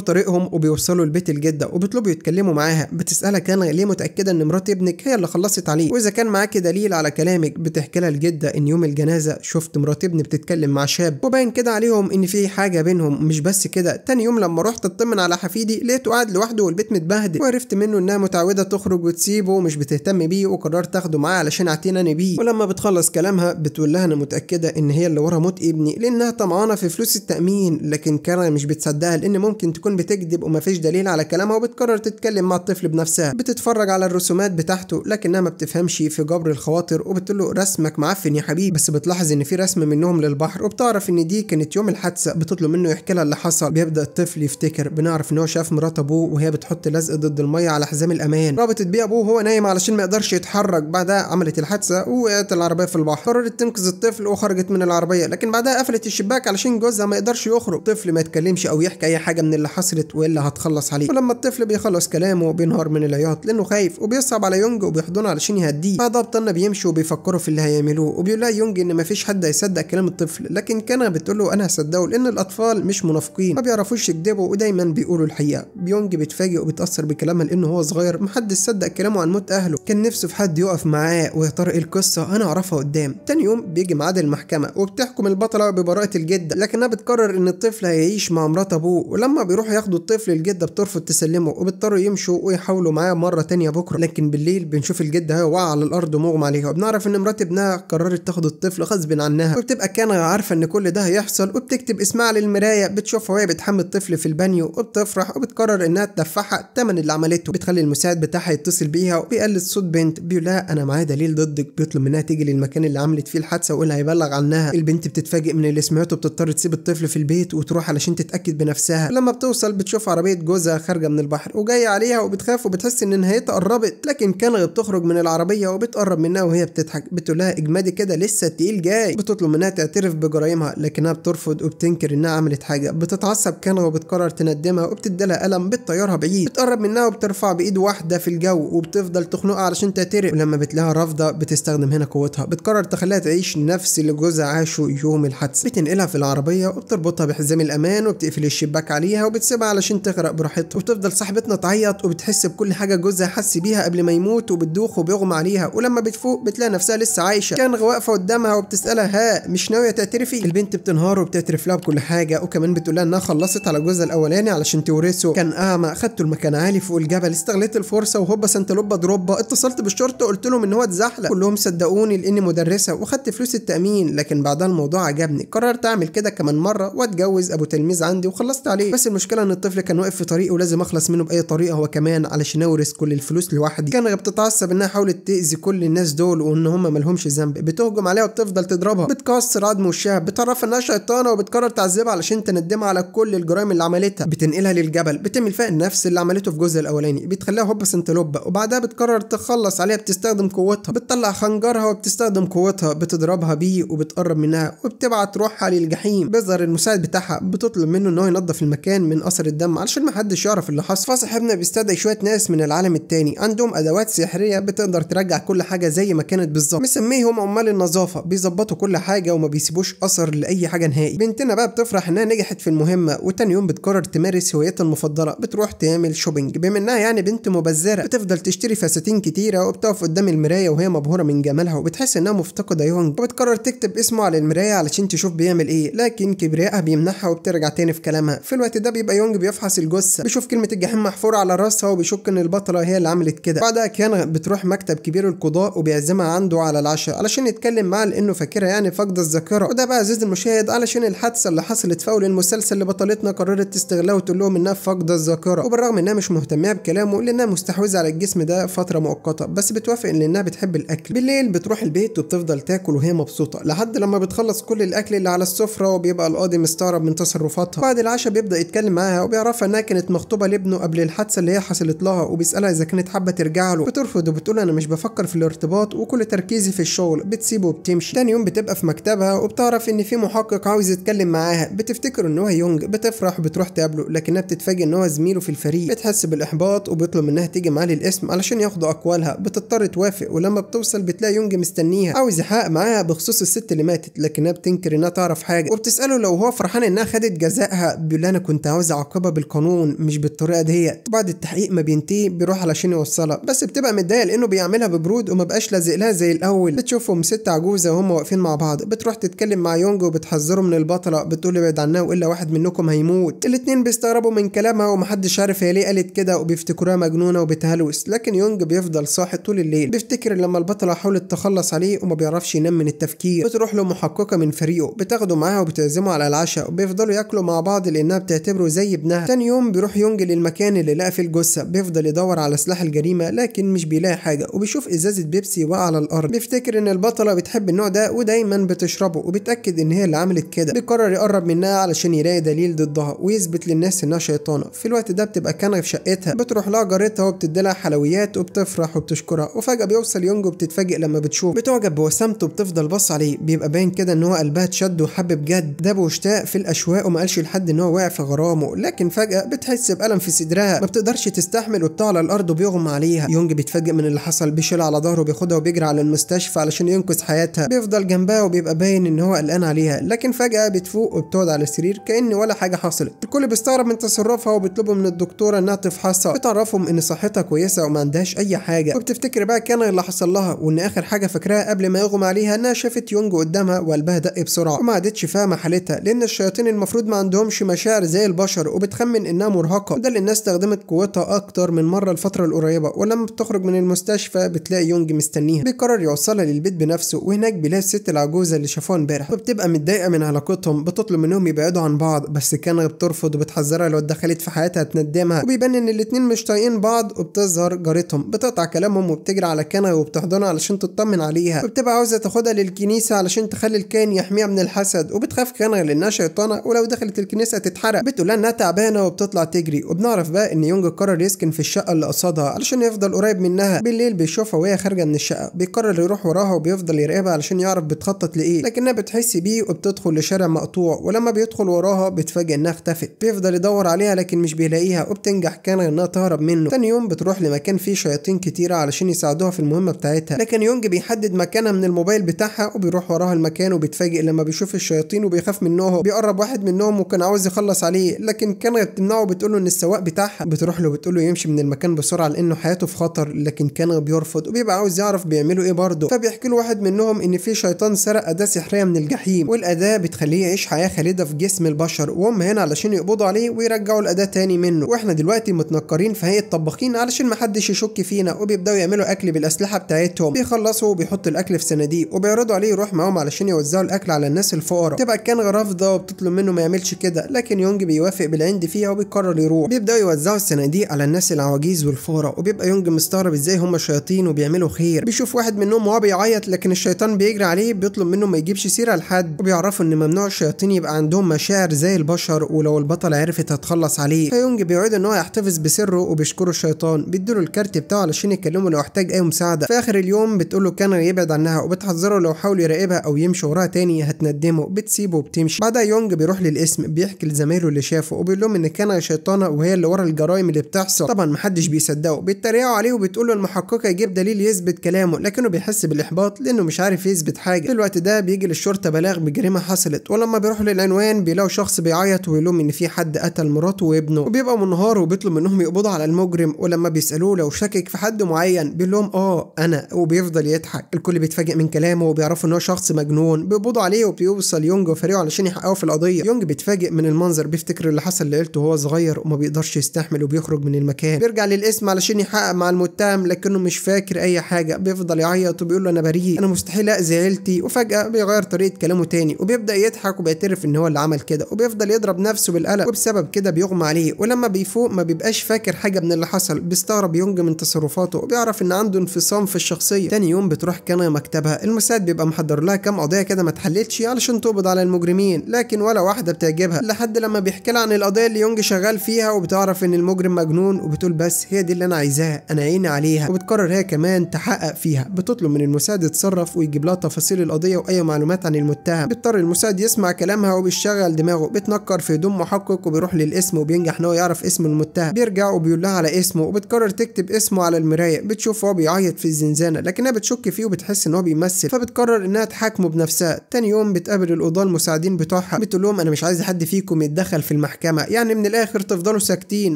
طريقهم وبيوصلوا لبيت الجده وبيطلبوا يتكلموا معاها بتسالها كان ليه متاكده ان مرات ابنك هي اللي خلصت عليه واذا كان معاكي دليل دليل على كلامك بتحكي لها الجده ان يوم الجنازه شفت مرات ابني بتتكلم مع شاب وباين كده عليهم ان في حاجه بينهم مش بس كده تاني يوم لما رحت اطمن على حفيدي لقيته قاعد لوحده والبيت متبهدل وعرفت منه انها متعوده تخرج وتسيبه ومش بتهتم بيه وقررت تاخده معاها علشان اعتناني بيه ولما بتخلص كلامها بتقول لها انا متاكده ان هي اللي ورا موت ابني لانها طمعانه في فلوس التامين لكن كارا مش بتصدقها لان ممكن تكون بتكذب ومفيش دليل على كلامها وبتقرر تتكلم مع الطفل بنفسها بتتفرج على الرسومات بتاعته لكنها ما بتفهمش في جبر الخواطر الشواطئ وبتقول له رسمك معفن يا حبيبي بس بتلاحظ ان في رسم منهم للبحر وبتعرف ان دي كانت يوم الحادثه بتطلب منه يحكي لها اللي حصل بيبدا الطفل يفتكر بنعرف ان هو شاف مرات ابوه وهي بتحط لزق ضد الميه على حزام الامان رابطت بيه ابوه وهو نايم علشان ما يقدرش يتحرك بعدها عملت الحادثه وقعت العربيه في البحر قررت تنقذ الطفل وخرجت من العربيه لكن بعدها قفلت الشباك علشان جوزها ما يقدرش يخرج الطفل ما يتكلمش او يحكي اي حاجه من اللي حصلت والا هتخلص عليه ولما الطفل بيخلص كلامه بينهار من العياط لانه خايف وبيصعب على يونج وبيحضنه علشان يهديه بعدها بطلنا بيمشي بيمشوا وبيفكروا في اللي هيعملوه وبيقول لها يونج ان مفيش حد هيصدق كلام الطفل لكن كانها بتقول له انا هصدقه لان الاطفال مش منافقين ما بيعرفوش يكذبوا ودايما بيقولوا الحقيقه بيونج بيتفاجئ وبيتاثر بكلامها لانه هو صغير محدش صدق كلامه عن موت اهله كان نفسه في حد يقف معاه ويا القصه انا اعرفها قدام تاني يوم بيجي ميعاد المحكمه وبتحكم البطله ببراءه الجده لكنها بتقرر ان الطفل هيعيش مع مرات ابوه ولما بيروحوا ياخدوا الطفل الجده بترفض تسلمه وبيضطروا يمشوا ويحاولوا معاه مره تانية بكره لكن بالليل بنشوف الجده هي على الارض ومغمى عليها عليها وبنعرف ان مرات ابنها قررت تاخد الطفل غصب عنها وبتبقى كان عارفه ان كل ده هيحصل وبتكتب اسمها على المرايه بتشوفها وهي بتحمي الطفل في البانيو وبتفرح وبتقرر انها تدفعها الثمن اللي عملته بتخلي المساعد بتاعها يتصل بيها وبيقلد صوت بنت بيقول لها انا معايا دليل ضدك بيطلب منها تيجي للمكان اللي عملت فيه الحادثه ويقولها هيبلغ عنها البنت بتتفاجئ من اللي سمعته وبتضطر تسيب الطفل في البيت وتروح علشان تتاكد بنفسها لما بتوصل بتشوف عربيه جوزها خارجه من البحر وجايه عليها وبتخاف وبتحس ان نهايتها قربت لكن كان بتخرج من العربيه وبتقرب منها وهي بتضحك بتقول لها اجمادي كده لسه التقيل جاي بتطلب منها تعترف بجرائمها لكنها بترفض وبتنكر انها عملت حاجه بتتعصب كانها وبتقرر تندمها وبتديلها قلم بتطيرها بعيد بتقرب منها وبترفع بايد واحده في الجو وبتفضل تخنقها علشان تعترف ولما بتلاقيها رافضه بتستخدم هنا قوتها بتقرر تخليها تعيش نفس اللي جوزها عاشه يوم الحادثه بتنقلها في العربيه وبتربطها بحزام الامان وبتقفل الشباك عليها وبتسيبها علشان تغرق براحتها وبتفضل صاحبتنا تعيط وبتحس بكل حاجه جوزها حس بيها قبل ما يموت وبتدوخ وبيغمى عليها ولما بتفوق فوق بتلاقي نفسها لسه عايشه كان واقفه قدامها وبتسالها ها مش ناويه تعترفي البنت بتنهار وبتعترف لها بكل حاجه وكمان بتقول لها انها خلصت على جوزها الاولاني علشان تورثه كان اعمى خدته المكان عالي فوق الجبل استغلت الفرصه وهوبا لوبا دروبا اتصلت بالشرطه قلت لهم ان هو اتزحلق كلهم صدقوني لاني مدرسه وخدت فلوس التامين لكن بعدها الموضوع عجبني قررت اعمل كده كمان مره واتجوز ابو تلميذ عندي وخلصت عليه بس المشكله ان الطفل كان واقف في طريقي ولازم اخلص منه باي طريقه هو كمان علشان اورث كل الفلوس لوحدي كان بتتعصب انها حاولت تاذي كل الناس دول وان هم ملهمش ذنب بتهجم عليها وبتفضل تضربها بتكسر عظم وشها بتعرف انها شيطانه وبتقرر تعذبها علشان تندمها على كل الجرائم اللي عملتها بتنقلها للجبل بتعمل فيها نفس اللي عملته في الجزء الاولاني بتخليها هوبا سنتلوبا وبعدها بتقرر تخلص عليها بتستخدم قوتها بتطلع خنجرها وبتستخدم قوتها بتضربها بيه وبتقرب منها وبتبعت روحها للجحيم بيظهر المساعد بتاعها بتطلب منه ان هو ينظف المكان من اثر الدم علشان محدش يعرف اللي حصل فصاحبنا بيستدعي شويه ناس من العالم التاني عندهم ادوات سحريه بتقدر ترجع كل حاجه زي زي ما كانت بالظبط مسميهم عمال النظافه بيظبطوا كل حاجه وما بيسيبوش اثر لاي حاجه نهائي بنتنا بقى بتفرح انها نجحت في المهمه وتاني يوم بتقرر تمارس هوايتها المفضله بتروح تعمل شوبينج بما انها يعني بنت مبذره بتفضل تشتري فساتين كتيره وبتقف قدام المرايه وهي مبهوره من جمالها وبتحس انها مفتقده يونج وبتقرر تكتب اسمه على المرايه علشان تشوف بيعمل ايه لكن كبريائها بيمنحها وبترجع تاني في كلامها في الوقت ده بيبقى يونج بيفحص الجثه بيشوف كلمه الجحيم محفوره على راسها وبيشك ان البطله هي اللي عملت كده بعدها كان بتروح مكتب كبير القضاء وبيع لازمها عنده على العشاء علشان يتكلم معاه لانه فاكرها يعني فقد الذاكره وده بقى عزيزي المشاهد علشان الحادثه اللي حصلت في اول المسلسل اللي بطلتنا قررت تستغله وتقول لهم انها فاقده الذاكره وبالرغم انها مش مهتمه بكلامه لانها مستحوذه على الجسم ده فتره مؤقته بس بتوافق لانها بتحب الاكل بالليل بتروح البيت وبتفضل تاكل وهي مبسوطه لحد لما بتخلص كل الاكل اللي على السفره وبيبقى القاضي مستغرب من تصرفاتها بعد العشاء بيبدا يتكلم معاها وبيعرفها انها كانت مخطوبه لابنه قبل الحادثه اللي هي حصلت لها وبيسالها اذا كانت حابه ترجع له بترفض وبتقول انا مش بفكر في الارتباط الدراسات وكل تركيزي في الشغل بتسيبه وبتمشي تاني يوم بتبقى في مكتبها وبتعرف ان في محقق عاوز يتكلم معاها بتفتكر ان هو يونج بتفرح وبتروح تقابله لكنها بتتفاجئ ان هو زميله في الفريق بتحس بالاحباط وبيطلب منها تيجي معاه للاسم علشان ياخدوا اقوالها بتضطر توافق ولما بتوصل بتلاقي يونج مستنيها عاوز يحقق معاها بخصوص الست اللي ماتت لكنها بتنكر انها تعرف حاجه وبتساله لو هو فرحان انها خدت جزائها بيقول انا كنت عاوز اعاقبها بالقانون مش بالطريقه ديت بعد التحقيق ما بينتهي بيروح علشان يوصلها بس بتبقى متضايقه لانه بيعملها ببرود ومبقاش لازق لها زي الاول بتشوفهم ست عجوزه وهم واقفين مع بعض بتروح تتكلم مع يونج وبتحذره من البطله بتقول ابعد عنها والا واحد منكم هيموت الاتنين بيستغربوا من كلامها ومحدش عارف هي ليه قالت كده وبيفتكروها مجنونه وبتهلوس لكن يونج بيفضل صاحي طول الليل بيفتكر لما البطله حاولت تخلص عليه وما بيعرفش ينام من التفكير بتروح له محققه من فريقه بتاخده معاها وبتعزمه على العشاء وبيفضلوا ياكلوا مع بعض لانها بتعتبره زي ابنها تاني يوم بيروح يونج للمكان اللي لقى فيه الجثه بيفضل يدور على سلاح الجريمه لكن مش بيلاقي حاجه وبيشوف ازازه بيبسي بقى على الارض بيفتكر ان البطله بتحب النوع ده ودايما بتشربه وبتاكد ان هي اللي عملت كده بيقرر يقرب منها علشان يلاقي دليل ضدها ويثبت للناس انها شيطانه في الوقت ده بتبقى كنغ في شقتها بتروح لها جارتها وبتدي لها حلويات وبتفرح وبتشكرها وفجاه بيوصل يونج وبتتفاجئ لما بتشوف بتعجب بوسامته وبتفضل باصه عليه بيبقى باين كده ان هو قلبها اتشد وحب بجد ده واشتاق في الاشواق وما قالش لحد ان هو واقع في غرامه لكن فجاه بتحس بالم في صدرها ما بتقدرش تستحمل وبتقع على الارض وبيغمى عليها يونج بيتفاجئ من اللي حصل بيشيلها على ظهره وبياخدها وبيجري على المستشفى علشان ينقذ حياتها بيفضل جنبها وبيبقى باين ان هو قلقان عليها لكن فجأة بتفوق وبتقعد على السرير كأن ولا حاجة حصلت الكل بيستغرب من تصرفها وبيطلبوا من الدكتورة انها تفحصها بتعرفهم ان صحتها كويسة وما عندهاش اي حاجة وبتفتكر بقى كان اللي حصل لها وان اخر حاجة فاكراها قبل ما يغمى عليها انها شافت يونج قدامها وقلبها دق بسرعة وما عادتش فاهمة حالتها لان الشياطين المفروض ما عندهمش مشاعر زي البشر وبتخمن انها مرهقة وده اللي الناس استخدمت قوتها اكتر من مرة الفترة القريبة ولما بتخرج من المستشفى بتلاقي يونج مستنيها عينيها بيقرر يوصلها للبيت بنفسه وهناك بيلاقي الست العجوزه اللي شافوها امبارح وبتبقى متضايقه من علاقتهم بتطلب منهم يبعدوا عن بعض بس كان بترفض وبتحذرها لو اتدخلت في حياتها هتندمها وبيبان ان الاتنين مش طايقين بعض وبتظهر جارتهم بتقطع كلامهم وبتجري على كنغ وبتحضنها علشان تطمن عليها وبتبقى عاوزه تاخدها للكنيسه علشان تخلي الكاهن يحميها من الحسد وبتخاف كنغ لانها شيطانه ولو دخلت الكنيسه تتحرق بتقول انها تعبانه وبتطلع تجري وبنعرف بقى ان يونج قرر يسكن في الشقه اللي قصادها علشان يفضل قريب منها بالليل بيشوفها وهي خارجه من الشقه الشقة بيقرر يروح وراها وبيفضل يراقبها علشان يعرف بتخطط لإيه لكنها بتحس بيه وبتدخل لشارع مقطوع ولما بيدخل وراها بتفاجئ إنها اختفت بيفضل يدور عليها لكن مش بيلاقيها وبتنجح كان إنها تهرب منه تاني يوم بتروح لمكان فيه شياطين كتيرة علشان يساعدوها في المهمة بتاعتها لكن يونج بيحدد مكانها من الموبايل بتاعها وبيروح وراها المكان وبيتفاجئ لما بيشوف الشياطين وبيخاف منهم بيقرب واحد منهم وكان عاوز يخلص عليه لكن كان بتمنعه بتقول له ان السواق بتاعها بتروح له بتقول له يمشي من المكان بسرعه لانه حياته في خطر لكن كان بيرفض وبيبقى عاوز يعرف يعرف بيعملوا ايه برضه فبيحكي له واحد منهم ان في شيطان سرق اداه سحريه من الجحيم والاداه بتخليه يعيش حياه خالده في جسم البشر وهم هنا علشان يقبضوا عليه ويرجعوا الاداه تاني منه واحنا دلوقتي متنكرين في هيئه طباخين علشان محدش يشك فينا وبيبداوا يعملوا اكل بالاسلحه بتاعتهم بيخلصوا وبيحطوا الاكل في صناديق وبيعرضوا عليه يروح معاهم علشان يوزعوا الاكل على الناس الفقراء تبقى كان رافضه وبتطلب منه ما يعملش كده لكن يونج بيوافق بالعند فيها وبيقرر يروح بيبداوا يوزعوا الصناديق على الناس العواجيز والفقراء وبيبقى يونج مستغرب ازاي هم شياطين وبيعملوا خير بيشوف واحد منهم وهو بيعيط لكن الشيطان بيجري عليه بيطلب منه ما يجيبش سيرة لحد وبيعرفوا ان ممنوع الشياطين يبقى عندهم مشاعر زي البشر ولو البطل عرفت هتخلص عليه فيونج بيعيد ان هو يحتفظ بسره وبيشكره الشيطان بيديله الكارت بتاعه علشان يكلمه لو احتاج اي مساعدة في اخر اليوم بتقول له كان يبعد عنها وبتحذره لو حاول يراقبها او يمشي وراها تاني هتندمه بتسيبه وبتمشي بعدها يونج بيروح للاسم بيحكي لزمايله اللي شافه وبيقول لهم ان كان شيطانه وهي اللي ورا الجرايم اللي بتحصل طبعا محدش بيصدقه بيتريقوا عليه وبتقول له المحققه يجيب دليل يثبت كلام كلامه لكنه بيحس بالاحباط لانه مش عارف يثبت حاجه في الوقت ده بيجي للشرطه بلاغ بجريمه حصلت ولما بيروحوا للعنوان بيلاقوا شخص بيعيط ويلوم ان في حد قتل مراته وابنه وبيبقى منهار وبيطلب منهم يقبضوا على المجرم ولما بيسالوه لو شكك في حد معين بيقول لهم اه انا وبيفضل يضحك الكل بيتفاجئ من كلامه وبيعرفوا ان هو شخص مجنون بيقبضوا عليه وبيوصل يونج وفريقه علشان يحققوا في القضيه يونج بيتفاجئ من المنظر بيفتكر اللي حصل لعيلته وهو صغير وما بيقدرش يستحمل وبيخرج من المكان بيرجع للاسم علشان يحقق مع المتهم لكنه مش فاكر اي حاجه بيفضل يعيط وبيقول له انا بريء انا مستحيل اذي عيلتي وفجاه بيغير طريقه كلامه تاني وبيبدا يضحك وبيعترف ان هو اللي عمل كده وبيفضل يضرب نفسه بالقلق وبسبب كده بيغمى عليه ولما بيفوق ما بيبقاش فاكر حاجه من اللي حصل بيستغرب يونج من تصرفاته وبيعرف ان عنده انفصام في الشخصيه تاني يوم بتروح كنايا مكتبها المساعد بيبقى محضر لها كام قضيه كده ما اتحلتش علشان تقبض على المجرمين لكن ولا واحده بتعجبها لحد لما بيحكي لها عن القضيه اللي يونج شغال فيها وبتعرف ان المجرم مجنون وبتقول بس هي دي اللي انا عايزاها انا عيني عليها وبتقرر هي كمان تحقق فيها بتطلب من المساعد يتصرف ويجيب لها تفاصيل القضيه واي معلومات عن المتهم بيضطر المساعد يسمع كلامها وبيشغل دماغه بتنكر في هدوم محقق وبيروح للاسم وبينجح ان هو يعرف اسم المتهم بيرجع وبيقول لها على اسمه وبتقرر تكتب اسمه على المرايه بتشوف هو بيعيط في الزنزانه لكنها بتشك فيه وبتحس ان هو بيمثل فبتقرر انها تحاكمه بنفسها تاني يوم بتقابل القضاه المساعدين بتوعها بتقول لهم انا مش عايز حد فيكم يتدخل في المحكمه يعني من الاخر تفضلوا ساكتين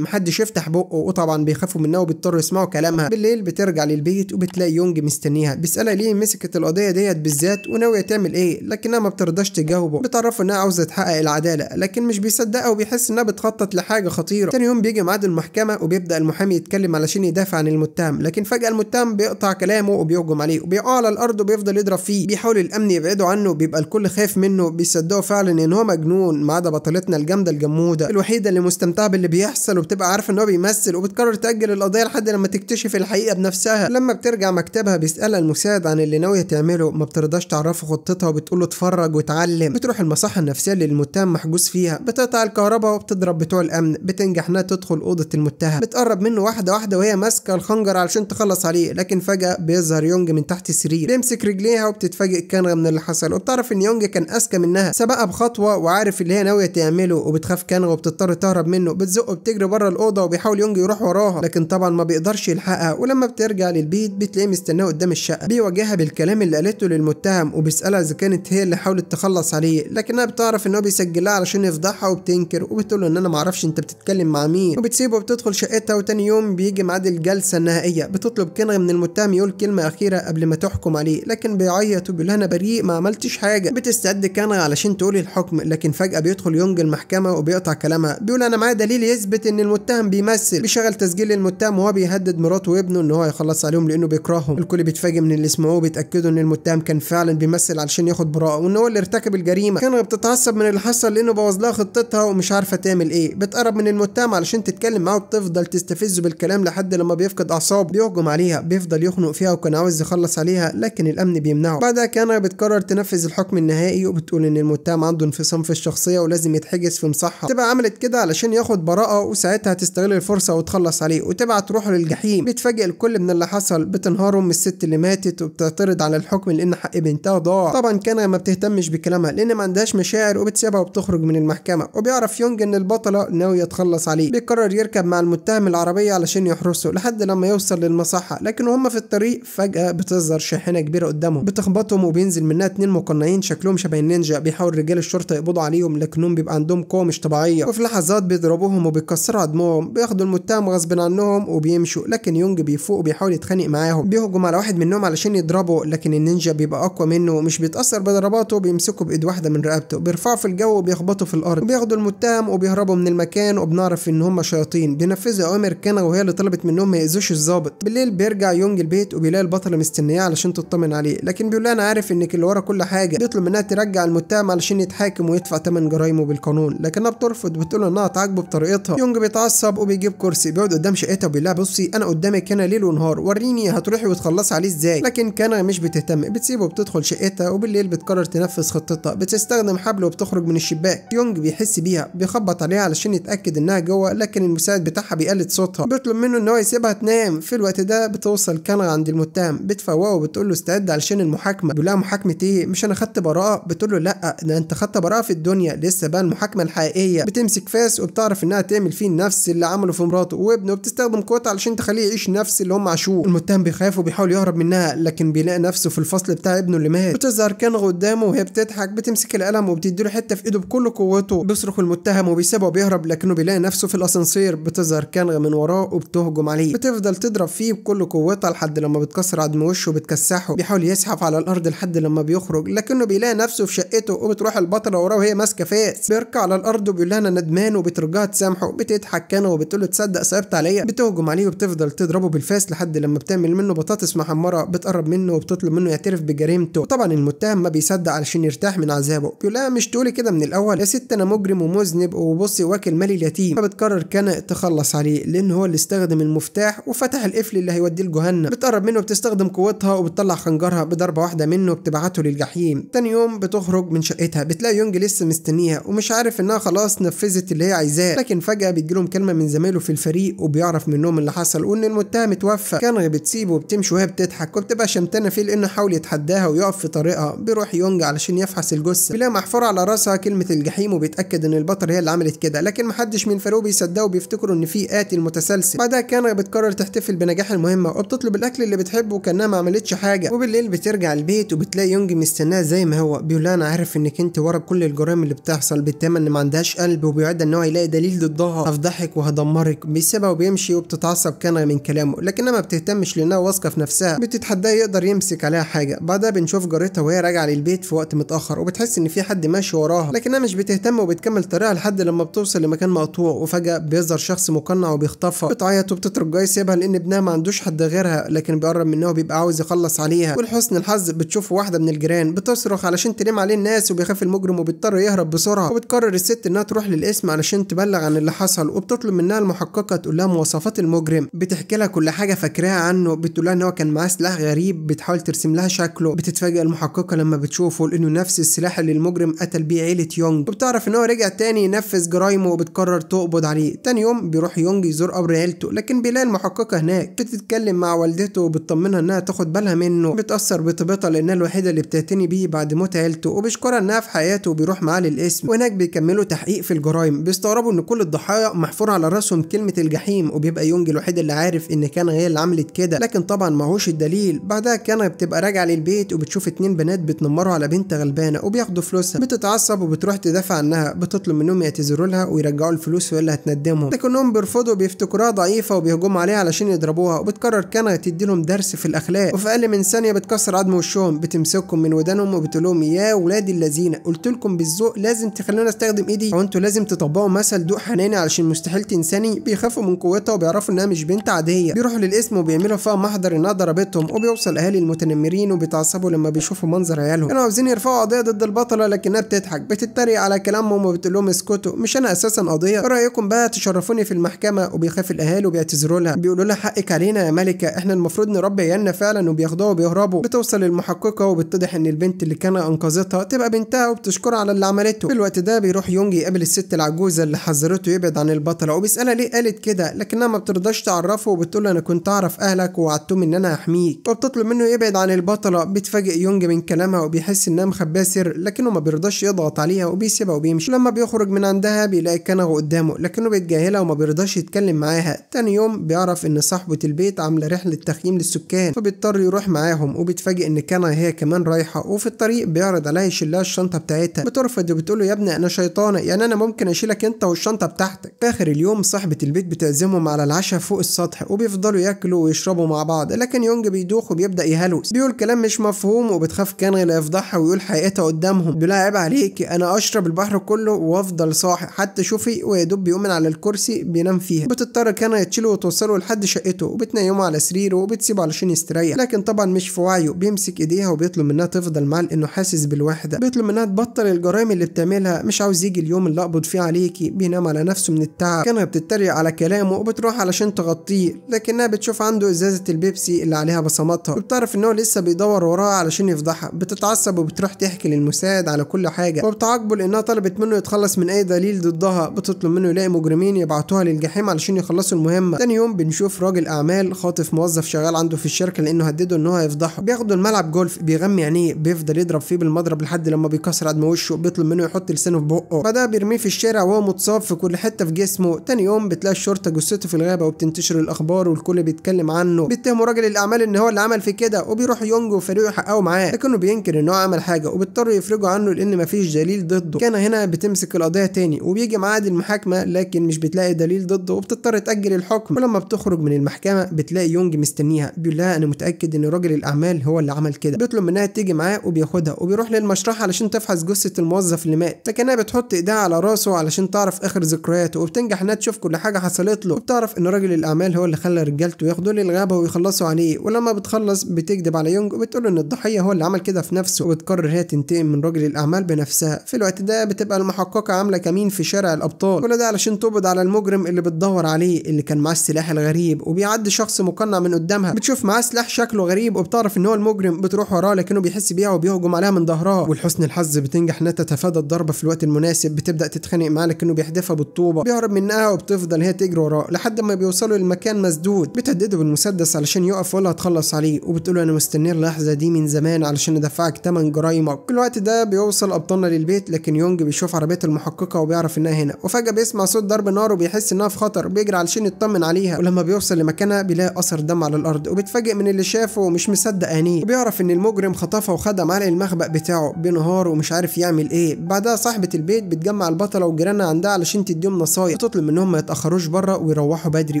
محدش يفتح بقه وطبعا بيخافوا منها وبيضطروا يسمعوا كلامها بالليل بترجع للبيت وبتلاقي يونج كينج مستنيها بيسالها ليه مسكت القضيه ديت بالذات وناويه تعمل ايه لكنها ما بترضاش تجاوبه بتعرفه انها عاوزه تحقق العداله لكن مش بيصدقها وبيحس انها بتخطط لحاجه خطيره تاني يوم بيجي ميعاد المحكمه وبيبدا المحامي يتكلم علشان يدافع عن المتهم لكن فجاه المتهم بيقطع كلامه وبيهجم عليه وبيقع على الارض وبيفضل يضرب فيه بيحاول الامن يبعده عنه بيبقى الكل خايف منه بيصدقوا فعلا ان هو مجنون ما عدا بطلتنا الجامده الجموده الوحيده اللي مستمتعه باللي بيحصل وبتبقى عارفه ان هو بيمثل وبتقرر تاجل القضيه لحد لما تكتشف الحقيقه بنفسها لما بترجع مكتبها كتابها بيسألها المساعد عن اللي ناوية تعمله ما بترضاش تعرفه خطتها وبتقول له اتفرج واتعلم بتروح المصحة النفسية اللي المتهم محجوز فيها بتقطع الكهرباء وبتضرب بتوع الأمن بتنجح إنها تدخل أوضة المتهم بتقرب منه واحدة واحدة وهي ماسكة الخنجر علشان تخلص عليه لكن فجأة بيظهر يونج من تحت السرير بيمسك رجليها وبتتفاجئ كانغا من اللي حصل وبتعرف إن يونج كان أذكى منها سبقها بخطوة وعارف اللي هي ناوية تعمله وبتخاف كانغا وبتضطر تهرب منه بتزقه بتجري بره الأوضة وبيحاول يونج يروح وراها لكن طبعا ما بيقدرش يلحقها ولما بترجع للبيت بتلاقيه بيستناه قدام الشقة بيواجهها بالكلام اللي قالته للمتهم وبيسألها إذا كانت هي اللي حاولت تخلص عليه لكنها بتعرف إن هو بيسجلها علشان يفضحها وبتنكر وبتقول له إن أنا معرفش أنت بتتكلم مع مين وبتسيبه وبتدخل شقتها وتاني يوم بيجي ميعاد الجلسة النهائية بتطلب كنغ من المتهم يقول كلمة أخيرة قبل ما تحكم عليه لكن بيعيط وبيقول أنا بريء ما عملتش حاجة بتستعد كنغ علشان تقول الحكم لكن فجأة بيدخل يونج المحكمة وبيقطع كلامها بيقول أنا معايا دليل يثبت إن المتهم بيمثل بيشغل تسجيل المتهم وهو بيهدد مراته وابنه إن هو يخلص عليهم لأنه بيكرههم معاهم الكل بيتفاجئ من اللي سمعوه بيتاكدوا ان المتهم كان فعلا بيمثل علشان ياخد براءه وان هو اللي ارتكب الجريمه كانت بتتعصب من اللي حصل لانه بوظ لها خطتها ومش عارفه تعمل ايه بتقرب من المتهم علشان تتكلم معاه وبتفضل تستفزه بالكلام لحد لما بيفقد اعصابه بيهجم عليها بيفضل يخنق فيها وكان عاوز يخلص عليها لكن الامن بيمنعه بعدها كان بتقرر تنفذ الحكم النهائي وبتقول ان المتهم عنده انفصام في الشخصيه ولازم يتحجز في مصحه تبقى عملت كده علشان ياخد براءه وساعتها تستغل الفرصه وتخلص عليه وتبعت روحه للجحيم بيتفاجئ الكل من اللي حصل بتنهار ام الست اللي ماتت وبتعترض على الحكم لان حق بنتها ضاع طبعا كان ما بتهتمش بكلامها لان ما عندهاش مشاعر وبتسيبها وبتخرج من المحكمه وبيعرف يونج ان البطله ناوي يتخلص عليه بيقرر يركب مع المتهم العربيه علشان يحرسه لحد لما يوصل للمصحه لكن وهم في الطريق فجاه بتظهر شاحنه كبيره قدامهم بتخبطهم وبينزل منها اتنين مقنعين شكلهم شبه النينجا بيحاول رجال الشرطه يقبضوا عليهم لكنهم بيبقى عندهم قوه مش طبيعيه وفي لحظات بيضربوهم وبيكسروا عضمهم بياخدوا المتهم غصب عنهم وبيمشوا لكن يونج بيفوق وبيحاول يتخانق معاهم يهجم على واحد منهم علشان يضربه لكن النينجا بيبقى اقوى منه ومش بيتاثر بضرباته بيمسكه بايد واحده من رقبته بيرفعه في الجو وبيخبطه في الارض بياخدوا المتهم وبيهربوا من المكان وبنعرف ان هم شياطين بينفذوا اوامر كانا وهي اللي طلبت منهم ما يأذوش الظابط بالليل بيرجع يونج البيت وبيلاقي البطله مستنياه علشان تطمن عليه لكن بيقول انا عارف انك اللي ورا كل حاجه بيطلب منها ترجع المتهم علشان يتحاكم ويدفع ثمن جرايمه بالقانون لكنها بترفض وبتقول انها تعاقبه بطريقتها يونج بيتعصب وبيجيب كرسي بيقعد قدام شقتها وبيقول لها بصي انا قدامك هنا ليل ونهار وريني هتروحي هتخلصي عليه ازاي لكن كان مش بتهتم بتسيبه بتدخل شقتها وبالليل بتقرر تنفذ خطتها بتستخدم حبل وبتخرج من الشباك يونج بيحس بيها بيخبط عليها علشان يتاكد انها جوه لكن المساعد بتاعها بيقلد صوتها بيطلب منه ان هو يسيبها تنام في الوقت ده بتوصل كان عند المتهم بتفوقه وبتقول له استعد علشان المحاكمه بيقول لها محاكمه ايه مش انا خدت براءه بتقول له لا ده انت خدت براءه في الدنيا لسه بقى المحاكمه الحقيقيه بتمسك فاس وبتعرف انها تعمل فيه نفس اللي عمله في مراته وابنه وبتستخدم قوتها علشان تخليه يعيش نفس اللي هم عاشوه المتهم بيخاف وبيحاول بيحاول يهرب منها لكن بيلاقي نفسه في الفصل بتاع ابنه اللي مات بتظهر كان قدامه وهي بتضحك بتمسك القلم وبتديله حته في ايده بكل قوته بيصرخ المتهم وبيسيبه وبيهرب لكنه بيلاقي نفسه في الاسانسير بتظهر كان من وراه وبتهجم عليه بتفضل تضرب فيه بكل قوتها لحد لما بتكسر عظم وشه وبتكسحه بيحاول يزحف على الارض لحد لما بيخرج لكنه بيلاقي نفسه في شقته وبتروح البطله وراه وهي ماسكه فاس بيركع على الارض وبيقول لها انا ندمان وبترجعها تسامحه بتضحك كان وبتقول له تصدق صعبت عليا بتهجم عليه وبتفضل تضربه بالفاس لحد لما بتعمل منه بطاطا شخص محمره بتقرب منه وبتطلب منه يعترف بجريمته طبعا المتهم ما بيصدق علشان يرتاح من عذابه بيقول لها مش تقولي كده من الاول يا ست انا مجرم ومذنب وبصي واكل مالي اليتيم فبتقرر كان تخلص عليه لان هو اللي استخدم المفتاح وفتح القفل اللي هيوديه لجهنم بتقرب منه بتستخدم قوتها وبتطلع خنجرها بضربه واحده منه بتبعته للجحيم تاني يوم بتخرج من شقتها بتلاقي يونج لسه مستنيها ومش عارف انها خلاص نفذت اللي هي عايزاه لكن فجاه بيجيله كلمه من زمايله في الفريق وبيعرف منهم اللي حصل وان المتهم اتوفى كان بتسيبه وبتمشي وهي بتضحك وبتبقى شمتانه فيه لانه حاول يتحداها ويقف في طريقها بيروح يونج علشان يفحص الجثه بيلاقي محفوره على راسها كلمه الجحيم وبيتاكد ان البطل هي اللي عملت كده لكن محدش من فاروق بيصدقه وبيفتكروا ان في قاتل متسلسل بعدها كان بتقرر تحتفل بنجاح المهمه وبتطلب الاكل اللي بتحبه كانها ما عملتش حاجه وبالليل بترجع البيت وبتلاقي يونج مستناها زي ما هو بيقول انا عارف انك انت ورا كل الجرائم اللي بتحصل بالتمن ان ما عندهاش قلب وبيعد ان هو يلاقي دليل ضدها هفضحك وهدمرك بيسيبها وبيمشي وبتتعصب كان من كلامه لكنها ما بتهتمش لانها واثقه في نفسها بتتحداه يقدر يمسك عليها حاجه بعدها بنشوف جارتها وهي راجعه للبيت في وقت متاخر وبتحس ان في حد ماشي وراها لكنها مش بتهتم وبتكمل طريقها لحد لما بتوصل لمكان مقطوع وفجاه بيظهر شخص مقنع وبيخطفها بتعيط وبتترك جاي يسيبها لان ابنها ما عندوش حد غيرها لكن بيقرب منها وبيبقى عاوز يخلص عليها ولحسن الحظ بتشوف واحده من الجيران بتصرخ علشان تنام عليه الناس وبيخاف المجرم وبيضطر يهرب بسرعه وبتقرر الست انها تروح للقسم علشان تبلغ عن اللي حصل وبتطلب منها المحققه تقول لها مواصفات المجرم بتحكي لها كل حاجه فاكراها عنه بتقول لها هو كان معاه سلاح غريب بتحاول ترسم لها شكله بتتفاجئ المحققة لما بتشوفه لأنه نفس السلاح اللي المجرم قتل بيه عيلة يونج وبتعرف إن هو رجع تاني ينفذ جرايمه وبتقرر تقبض عليه تاني يوم بيروح يونج يزور قبر عيلته لكن بيلاقي المحققة هناك بتتكلم مع والدته وبتطمنها إنها تاخد بالها منه بتأثر بطبيعتها لأنها الوحيدة اللي بتعتني بيه بعد موت عيلته وبيشكرها إنها في حياته وبيروح معاه للاسم وهناك بيكملوا تحقيق في الجرايم بيستغربوا إن كل الضحايا محفور على راسهم كلمة الجحيم وبيبقى يونج الوحيد اللي عارف إن كان هي اللي عملت كده لكن طبعا معهوش الدليل بعدها كان بتبقى راجعه للبيت وبتشوف اتنين بنات بتنمروا على بنت غلبانه وبياخدوا فلوسها بتتعصب وبتروح تدافع عنها بتطلب منهم يعتذروا لها ويرجعوا الفلوس ولا اللي هتندمهم لكنهم بيرفضوا بيفتكروها ضعيفه وبيهجموا عليها علشان يضربوها وبتقرر كان تدي لهم درس في الاخلاق وفي اقل من ثانيه بتكسر عظم وشهم بتمسكهم من ودانهم وبتقول لهم يا ولاد الذين قلت لكم بالذوق لازم تخلوني استخدم ايدي او انتوا لازم تطبقوا مثل ذوق حناني علشان مستحيل تنساني بيخافوا من قوتها وبيعرفوا انها مش بنت عاديه بيروحوا للاسم وبيعملوا فيها محضر انها ضربتهم وبيوصل اهالي المتنمرين وبيتعصبوا لما بيشوفوا منظر عيالهم كانوا عاوزين يرفعوا قضيه ضد البطله لكنها بتضحك بتتريق على كلامهم وبتقول لهم اسكتوا مش انا اساسا قضيه ايه رايكم بقى تشرفوني في المحكمه وبيخاف الاهالي وبيعتذروا لها بيقولوا لها حقك علينا يا ملكه احنا المفروض نربي عيالنا فعلا وبياخدوها وبيهربوا بتوصل المحققه وبتضح ان البنت اللي كان انقذتها تبقى بنتها وبتشكرها على اللي عملته في الوقت ده بيروح يونج يقابل الست العجوزه اللي حذرته يبعد عن البطله وبيسالها ليه قالت كده لكنها ما بترضاش تعرفه وبتقول انا كنت اعرف اهلك ووعدتهم ان ان انا احميك وبتطلب منه يبعد عن البطله بيتفاجئ يونج من كلامها وبيحس انها مخباه سر لكنه ما بيرضاش يضغط عليها وبيسيبها وبيمشي لما بيخرج من عندها بيلاقي كنغ قدامه لكنه بيتجاهلها وما بيرضاش يتكلم معاها تاني يوم بيعرف ان صاحبه البيت عامله رحله تخييم للسكان فبيضطر يروح معاهم وبيتفاجئ ان كنغ هي كمان رايحه وفي الطريق بيعرض عليها يشيلها الشنطه بتاعتها بترفض وبتقول له يا ابني انا شيطانه يعني انا ممكن اشيلك انت والشنطه بتاعتك في اخر اليوم صاحبه البيت بتعزمهم على العشاء فوق السطح وبيفضلوا ياكلوا ويشربوا مع بعض لكن يونج بيدوخ وبيبدا يهلوس بيقول كلام مش مفهوم وبتخاف لا يفضحها ويقول حقيقتها قدامهم بيقول عيب عليكي انا اشرب البحر كله وافضل صاحي حتى شوفي ويا دوب بيقوم من على الكرسي بينام فيها بتضطر كانغيل تشيله وتوصله لحد شقته وبتنيمه على سريره وبتسيبه علشان يستريح لكن طبعا مش في وعيه بيمسك ايديها وبيطلب منها تفضل معاه لانه حاسس بالوحده بيطلب منها تبطل الجرائم اللي بتعملها مش عاوز يجي اليوم اللي اقبض فيه عليكي بينام على نفسه من التعب كانغيل بتتريق على كلامه وبتروح علشان تغطيه لكنها بتشوف عنده ازازه البيبسي اللي عليها بصماتها وبتعرف ان هو لسه بيدور وراها علشان يفضحها بتتعصب وبتروح تحكي للمساعد على كل حاجه وبتعاقبه لانها طلبت منه يتخلص من اي دليل ضدها بتطلب منه يلاقي مجرمين يبعتوها للجحيم علشان يخلصوا المهمه تاني يوم بنشوف راجل اعمال خاطف موظف شغال عنده في الشركه لانه هدده ان هو هيفضحه بياخده الملعب جولف بيغمي عينيه بيفضل يضرب فيه بالمضرب لحد لما بيكسر عظم وشه بيطلب منه يحط لسانه في بقه بعدها بيرميه في الشارع وهو متصاب في كل حته في جسمه تاني يوم بتلاقي الشرطه جثته في الغابه وبتنتشر الاخبار والكل بيتكلم عنه بيتهموا راجل ينكر الاعمال ان هو اللي عمل في كده وبيروح يونج وفريقه يحققوا معاه لكنه بينكر ان هو عمل حاجه وبيضطروا يفرجوا عنه لان مفيش دليل ضده كان هنا بتمسك القضيه تاني وبيجي معاد المحاكمه لكن مش بتلاقي دليل ضده وبتضطر تاجل الحكم ولما بتخرج من المحكمه بتلاقي يونج مستنيها بيقول لها انا متاكد ان راجل الاعمال هو اللي عمل كده بيطلب منها تيجي معاه وبياخدها وبيروح للمشرحه علشان تفحص جثه الموظف اللي مات لكنها بتحط ايديها على راسه علشان تعرف اخر ذكرياته وبتنجح انها تشوف كل حاجه حصلت له وبتعرف ان راجل الاعمال هو اللي خلى رجالته ياخدوه للغابه ويخلصوا عليه ولما بتخلص بتكذب على يونج وبتقول ان الضحيه هو اللي عمل كده في نفسه وبتقرر هي تنتقم من رجل الاعمال بنفسها في الوقت ده بتبقى المحققه عامله كمين في شارع الابطال كل ده علشان تقبض على المجرم اللي بتدور عليه اللي كان معاه السلاح الغريب وبيعدي شخص مقنع من قدامها بتشوف معاه سلاح شكله غريب وبتعرف ان هو المجرم بتروح وراه لكنه بيحس بيها وبيهجم عليها من ظهرها ولحسن الحظ بتنجح انها تتفادى الضربه في الوقت المناسب بتبدا تتخانق معاه لكنه بيحدفها بالطوبه بيهرب منها وبتفضل هي تجري وراه لحد ما بيوصلوا لمكان مسدود بتهدده بالمسدس علشان يقف ولا هتخلص عليه وبتقول انا مستني اللحظه دي من زمان علشان ادفعك تمن جرايمك كل الوقت ده بيوصل ابطالنا للبيت لكن يونج بيشوف عربيه المحققه وبيعرف انها هنا وفجاه بيسمع صوت ضرب نار وبيحس انها في خطر بيجري علشان يطمن عليها ولما بيوصل لمكانها بيلاقي اثر دم على الارض وبيتفاجئ من اللي شافه ومش مصدق عينيه وبيعرف ان المجرم خطفها وخدها معاه المخبأ بتاعه بنهار ومش عارف يعمل ايه بعدها صاحبه البيت بتجمع البطله وجيرانها عندها علشان تديهم نصايح وتطلب منهم ما يتاخروش بره ويروحوا بدري